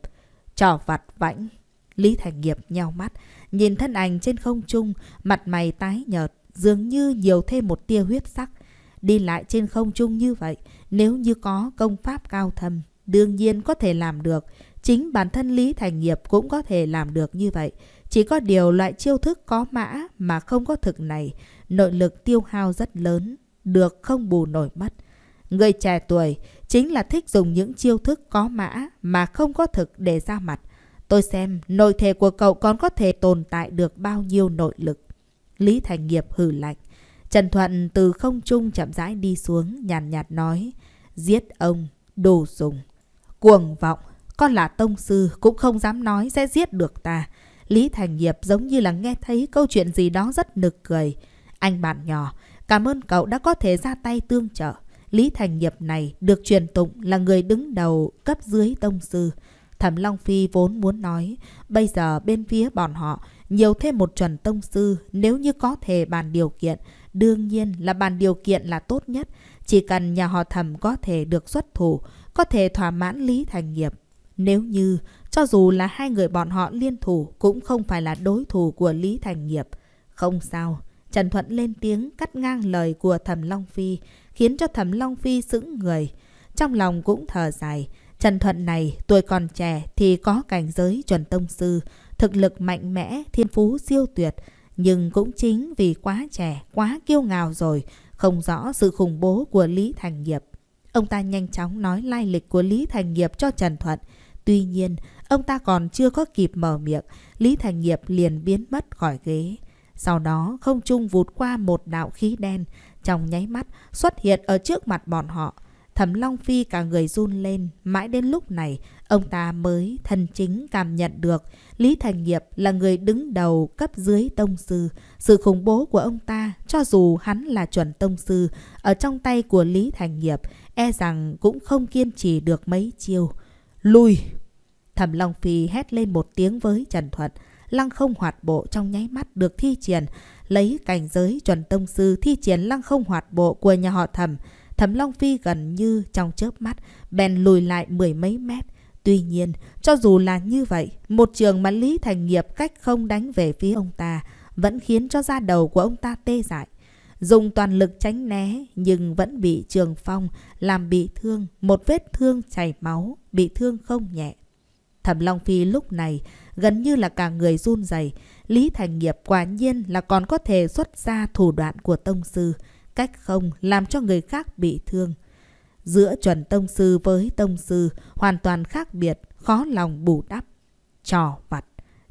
Trò vặt vãnh. Lý Thành Nghiệp nheo mắt, nhìn thân ảnh trên không trung, mặt mày tái nhợt, dường như nhiều thêm một tia huyết sắc. Đi lại trên không trung như vậy, nếu như có công pháp cao thâm, đương nhiên có thể làm được. Chính bản thân Lý Thành Nghiệp cũng có thể làm được như vậy. Chỉ có điều loại chiêu thức có mã mà không có thực này, nội lực tiêu hao rất lớn, được không bù nổi mất. Người trẻ tuổi, chính là thích dùng những chiêu thức có mã mà không có thực để ra mặt. Tôi xem nội thể của cậu còn có thể tồn tại được bao nhiêu nội lực. Lý Thành Nghiệp hử lạnh. Trần Thuận từ không trung chậm rãi đi xuống, nhàn nhạt, nhạt nói. Giết ông, đồ dùng. Cuồng vọng, con là tông sư cũng không dám nói sẽ giết được ta. Lý Thành Nghiệp giống như là nghe thấy câu chuyện gì đó rất nực cười. Anh bạn nhỏ, cảm ơn cậu đã có thể ra tay tương trợ. Lý Thành Nghiệp này được truyền tụng là người đứng đầu cấp dưới tông sư. Thẩm Long Phi vốn muốn nói, bây giờ bên phía bọn họ nhiều thêm một chuẩn tông sư nếu như có thể bàn điều kiện. Đương nhiên là bàn điều kiện là tốt nhất, chỉ cần nhà họ thẩm có thể được xuất thủ, có thể thỏa mãn Lý Thành Nghiệp. Nếu như, cho dù là hai người bọn họ liên thủ cũng không phải là đối thủ của Lý Thành Nghiệp. Không sao, Trần Thuận lên tiếng cắt ngang lời của Thẩm Long Phi, khiến cho Thẩm Long Phi sững người. Trong lòng cũng thở dài, Trần Thuận này tuổi còn trẻ thì có cảnh giới chuẩn tông sư, thực lực mạnh mẽ, thiên phú siêu tuyệt. Nhưng cũng chính vì quá trẻ, quá kiêu ngạo rồi, không rõ sự khủng bố của Lý Thành Nghiệp. Ông ta nhanh chóng nói lai lịch của Lý Thành Nghiệp cho Trần Thuận. Tuy nhiên, ông ta còn chưa có kịp mở miệng, Lý Thành Nghiệp liền biến mất khỏi ghế. Sau đó, không trung vụt qua một đạo khí đen, trong nháy mắt xuất hiện ở trước mặt bọn họ. Thẩm Long Phi cả người run lên, mãi đến lúc này, ông ta mới thân chính cảm nhận được Lý Thành Nghiệp là người đứng đầu cấp dưới tông sư. Sự khủng bố của ông ta, cho dù hắn là chuẩn tông sư, ở trong tay của Lý Thành Nghiệp, e rằng cũng không kiên trì được mấy chiêu. Lui! Thẩm Long Phi hét lên một tiếng với Trần Thuận, lăng không hoạt bộ trong nháy mắt được thi triển lấy cảnh giới chuẩn tông sư thi triển lăng không hoạt bộ của nhà họ thẩm. Thẩm Long Phi gần như trong chớp mắt, bèn lùi lại mười mấy mét. Tuy nhiên, cho dù là như vậy, một trường mà Lý Thành Nghiệp cách không đánh về phía ông ta vẫn khiến cho da đầu của ông ta tê dại. Dùng toàn lực tránh né nhưng vẫn bị Trường Phong làm bị thương, một vết thương chảy máu, bị thương không nhẹ. Thẩm Long Phi lúc này gần như là cả người run rẩy Lý Thành Nghiệp quả nhiên là còn có thể xuất ra thủ đoạn của Tông Sư, cách không làm cho người khác bị thương. Giữa chuẩn Tông Sư với Tông Sư hoàn toàn khác biệt, khó lòng bù đắp. Trò vặt.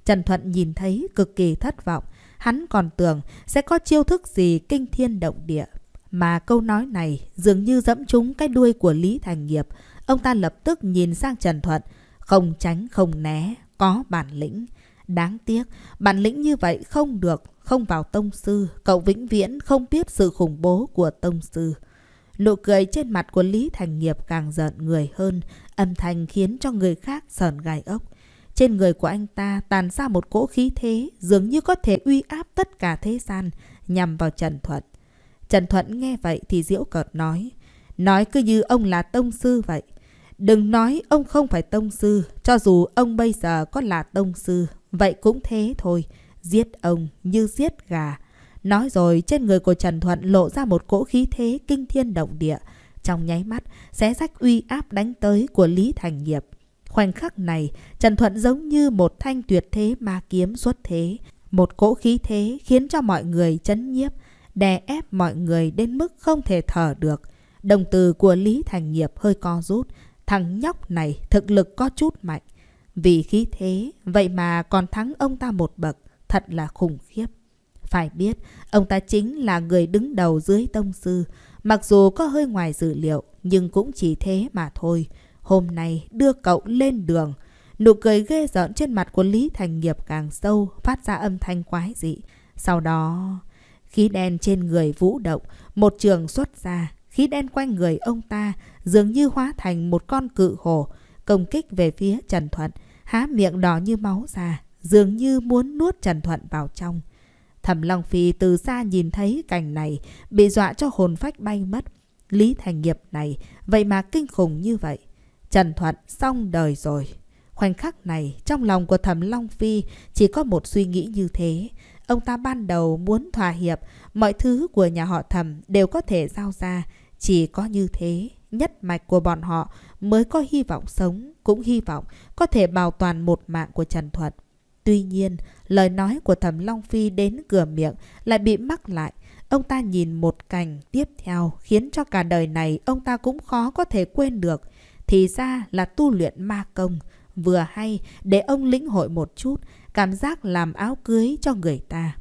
Trần Thuận nhìn thấy cực kỳ thất vọng. Hắn còn tưởng sẽ có chiêu thức gì kinh thiên động địa. Mà câu nói này dường như dẫm trúng cái đuôi của Lý Thành Nghiệp. Ông ta lập tức nhìn sang Trần Thuận, không tránh không né, có bản lĩnh. Đáng tiếc, bản lĩnh như vậy không được, không vào tông sư, cậu vĩnh viễn không biết sự khủng bố của tông sư. Nụ cười trên mặt của Lý Thành Nghiệp càng giận người hơn, âm thanh khiến cho người khác sờn gai ốc. Trên người của anh ta tàn ra một cỗ khí thế, dường như có thể uy áp tất cả thế gian, nhằm vào Trần Thuận. Trần Thuận nghe vậy thì diễu cợt nói, nói cứ như ông là tông sư vậy. Đừng nói ông không phải tông sư, cho dù ông bây giờ có là tông sư, Vậy cũng thế thôi, giết ông như giết gà. Nói rồi, trên người của Trần Thuận lộ ra một cỗ khí thế kinh thiên động địa. Trong nháy mắt, xé rách uy áp đánh tới của Lý Thành Nghiệp. Khoảnh khắc này, Trần Thuận giống như một thanh tuyệt thế ma kiếm xuất thế. Một cỗ khí thế khiến cho mọi người chấn nhiếp, đè ép mọi người đến mức không thể thở được. Đồng từ của Lý Thành Nghiệp hơi co rút. Thằng nhóc này thực lực có chút mạnh. Vì khí thế, vậy mà còn thắng ông ta một bậc, thật là khủng khiếp. Phải biết, ông ta chính là người đứng đầu dưới tông sư. Mặc dù có hơi ngoài dự liệu, nhưng cũng chỉ thế mà thôi. Hôm nay đưa cậu lên đường. Nụ cười ghê rợn trên mặt của Lý Thành Nghiệp càng sâu, phát ra âm thanh quái dị. Sau đó, khí đen trên người vũ động, một trường xuất ra. Khí đen quanh người ông ta dường như hóa thành một con cự hổ, công kích về phía Trần Thuận há miệng đỏ như máu ra, dường như muốn nuốt Trần Thuận vào trong. Thẩm Long Phi từ xa nhìn thấy cảnh này, bị dọa cho hồn phách bay mất. Lý Thành Nghiệp này, vậy mà kinh khủng như vậy. Trần Thuận xong đời rồi. Khoảnh khắc này, trong lòng của Thẩm Long Phi chỉ có một suy nghĩ như thế. Ông ta ban đầu muốn thỏa hiệp, mọi thứ của nhà họ Thẩm đều có thể giao ra, chỉ có như thế nhất mạch của bọn họ mới có hy vọng sống, cũng hy vọng có thể bảo toàn một mạng của Trần Thuận. Tuy nhiên, lời nói của Thẩm Long Phi đến cửa miệng lại bị mắc lại. Ông ta nhìn một cảnh tiếp theo khiến cho cả đời này ông ta cũng khó có thể quên được. Thì ra là tu luyện ma công. Vừa hay để ông lĩnh hội một chút, cảm giác làm áo cưới cho người ta.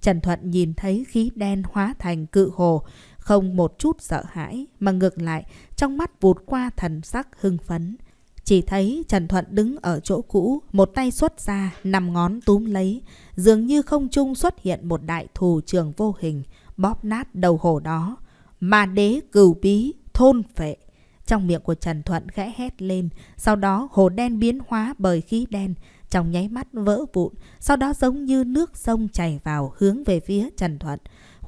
Trần Thuận nhìn thấy khí đen hóa thành cự hồ, không một chút sợ hãi, mà ngược lại, trong mắt vụt qua thần sắc hưng phấn. Chỉ thấy Trần Thuận đứng ở chỗ cũ, một tay xuất ra, nằm ngón túm lấy. Dường như không trung xuất hiện một đại thù trường vô hình, bóp nát đầu hổ đó. Mà đế cừu bí, thôn phệ. Trong miệng của Trần Thuận khẽ hét lên, sau đó hồ đen biến hóa bởi khí đen, trong nháy mắt vỡ vụn, sau đó giống như nước sông chảy vào hướng về phía Trần Thuận.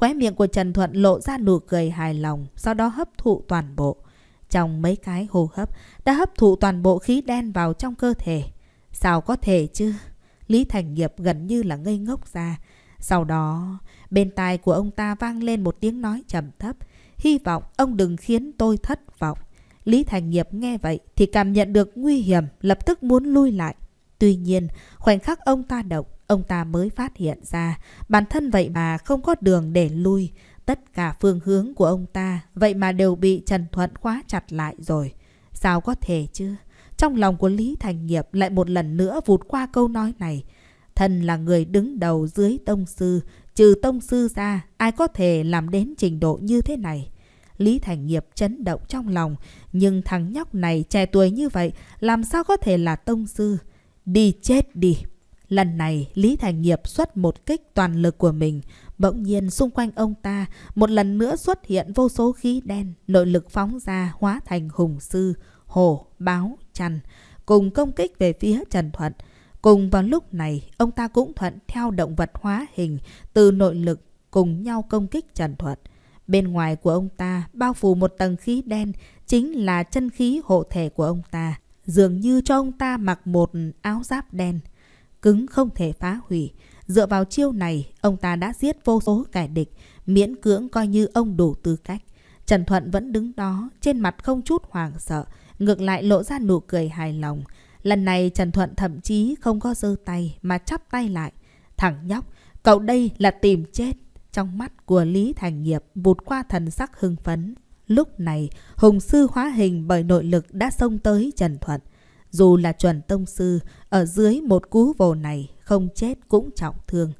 Khóe miệng của Trần Thuận lộ ra nụ cười hài lòng, sau đó hấp thụ toàn bộ. Trong mấy cái hô hấp, đã hấp thụ toàn bộ khí đen vào trong cơ thể. Sao có thể chứ? Lý Thành Nghiệp gần như là ngây ngốc ra. Sau đó, bên tai của ông ta vang lên một tiếng nói trầm thấp. Hy vọng ông đừng khiến tôi thất vọng. Lý Thành Nghiệp nghe vậy thì cảm nhận được nguy hiểm, lập tức muốn lui lại. Tuy nhiên, khoảnh khắc ông ta động, Ông ta mới phát hiện ra, bản thân vậy mà không có đường để lui. Tất cả phương hướng của ông ta vậy mà đều bị Trần Thuận khóa chặt lại rồi. Sao có thể chứ? Trong lòng của Lý Thành Nghiệp lại một lần nữa vụt qua câu nói này. Thần là người đứng đầu dưới tông sư, trừ tông sư ra, ai có thể làm đến trình độ như thế này? Lý Thành Nghiệp chấn động trong lòng, nhưng thằng nhóc này trẻ tuổi như vậy làm sao có thể là tông sư? Đi chết đi! Lần này, Lý Thành Nghiệp xuất một kích toàn lực của mình. Bỗng nhiên xung quanh ông ta, một lần nữa xuất hiện vô số khí đen, nội lực phóng ra hóa thành hùng sư, hổ, báo, chằn, cùng công kích về phía Trần Thuận. Cùng vào lúc này, ông ta cũng thuận theo động vật hóa hình từ nội lực cùng nhau công kích Trần Thuận. Bên ngoài của ông ta bao phủ một tầng khí đen, chính là chân khí hộ thể của ông ta. Dường như cho ông ta mặc một áo giáp đen cứng không thể phá hủy. Dựa vào chiêu này, ông ta đã giết vô số kẻ địch, miễn cưỡng coi như ông đủ tư cách. Trần Thuận vẫn đứng đó, trên mặt không chút hoàng sợ, ngược lại lộ ra nụ cười hài lòng. Lần này Trần Thuận thậm chí không có giơ tay mà chắp tay lại. Thằng nhóc, cậu đây là tìm chết. Trong mắt của Lý Thành Nghiệp vụt qua thần sắc hưng phấn. Lúc này, Hùng Sư hóa hình bởi nội lực đã xông tới Trần Thuận. Dù là chuẩn tông sư, ở dưới một cú vồ này không chết cũng trọng thương.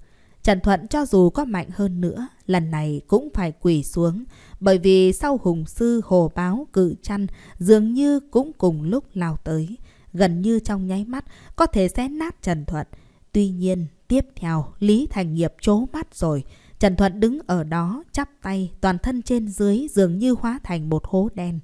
Trần Thuận cho dù có mạnh hơn nữa, lần này cũng phải quỳ xuống, bởi vì sau hùng sư hồ báo cự chăn dường như cũng cùng lúc lao tới. Gần như trong nháy mắt có thể xé nát Trần Thuận. Tuy nhiên, tiếp theo Lý Thành Nghiệp chố mắt rồi. Trần Thuận đứng ở đó, chắp tay, toàn thân trên dưới dường như hóa thành một hố đen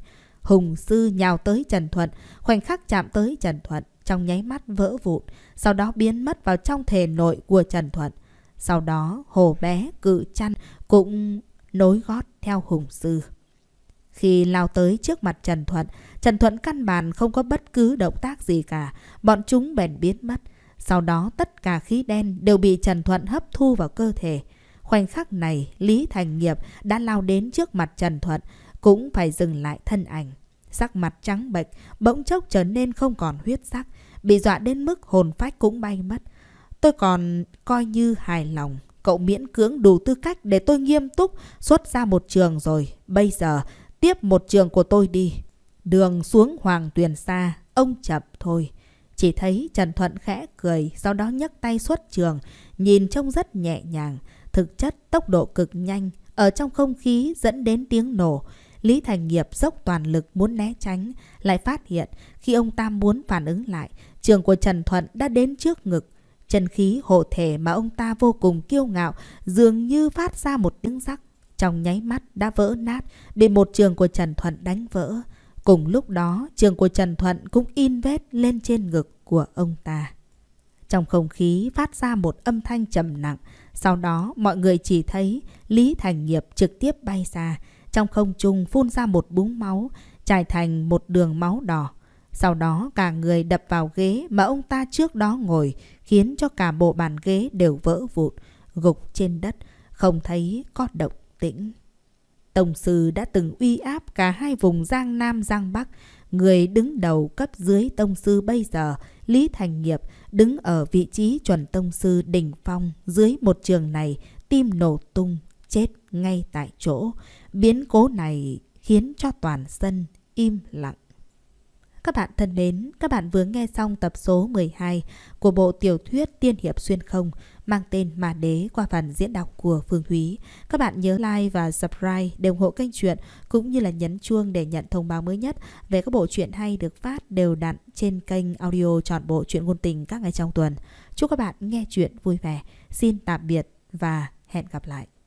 hùng sư nhào tới Trần Thuận, khoảnh khắc chạm tới Trần Thuận, trong nháy mắt vỡ vụn, sau đó biến mất vào trong thể nội của Trần Thuận. Sau đó, hồ bé, cự chăn cũng nối gót theo hùng sư. Khi lao tới trước mặt Trần Thuận, Trần Thuận căn bản không có bất cứ động tác gì cả, bọn chúng bèn biến mất. Sau đó tất cả khí đen đều bị Trần Thuận hấp thu vào cơ thể. Khoảnh khắc này, Lý Thành Nghiệp đã lao đến trước mặt Trần Thuận, cũng phải dừng lại thân ảnh. Sắc mặt trắng bệch, bỗng chốc trở nên không còn huyết sắc, bị dọa đến mức hồn phách cũng bay mất. Tôi còn coi như hài lòng, cậu miễn cưỡng đủ tư cách để tôi nghiêm túc xuất ra một trường rồi. Bây giờ, tiếp một trường của tôi đi. Đường xuống Hoàng Tuyền xa, ông chậm thôi. Chỉ thấy Trần Thuận khẽ cười, sau đó nhấc tay xuất trường, nhìn trông rất nhẹ nhàng. Thực chất tốc độ cực nhanh, ở trong không khí dẫn đến tiếng nổ. Lý Thành Nghiệp dốc toàn lực muốn né tránh, lại phát hiện khi ông ta muốn phản ứng lại, trường của Trần Thuận đã đến trước ngực. Chân khí hộ thể mà ông ta vô cùng kiêu ngạo, dường như phát ra một tiếng rắc, trong nháy mắt đã vỡ nát, bị một trường của Trần Thuận đánh vỡ. Cùng lúc đó, trường của Trần Thuận cũng in vết lên trên ngực của ông ta. Trong không khí phát ra một âm thanh trầm nặng, sau đó mọi người chỉ thấy Lý Thành Nghiệp trực tiếp bay ra, trong không trung phun ra một búng máu, trải thành một đường máu đỏ. Sau đó cả người đập vào ghế mà ông ta trước đó ngồi, khiến cho cả bộ bàn ghế đều vỡ vụn, gục trên đất, không thấy có động tĩnh. Tổng sư đã từng uy áp cả hai vùng Giang Nam Giang Bắc, người đứng đầu cấp dưới tông sư bây giờ, Lý Thành Nghiệp, đứng ở vị trí chuẩn tông sư đỉnh phong dưới một trường này, tim nổ tung, chết ngay tại chỗ. Biến cố này khiến cho toàn sân im lặng. Các bạn thân mến, các bạn vừa nghe xong tập số 12 của bộ tiểu thuyết Tiên Hiệp Xuyên Không mang tên Mà Đế qua phần diễn đọc của Phương Thúy. Các bạn nhớ like và subscribe để ủng hộ kênh truyện cũng như là nhấn chuông để nhận thông báo mới nhất về các bộ truyện hay được phát đều đặn trên kênh audio trọn bộ truyện ngôn tình các ngày trong tuần. Chúc các bạn nghe truyện vui vẻ. Xin tạm biệt và hẹn gặp lại.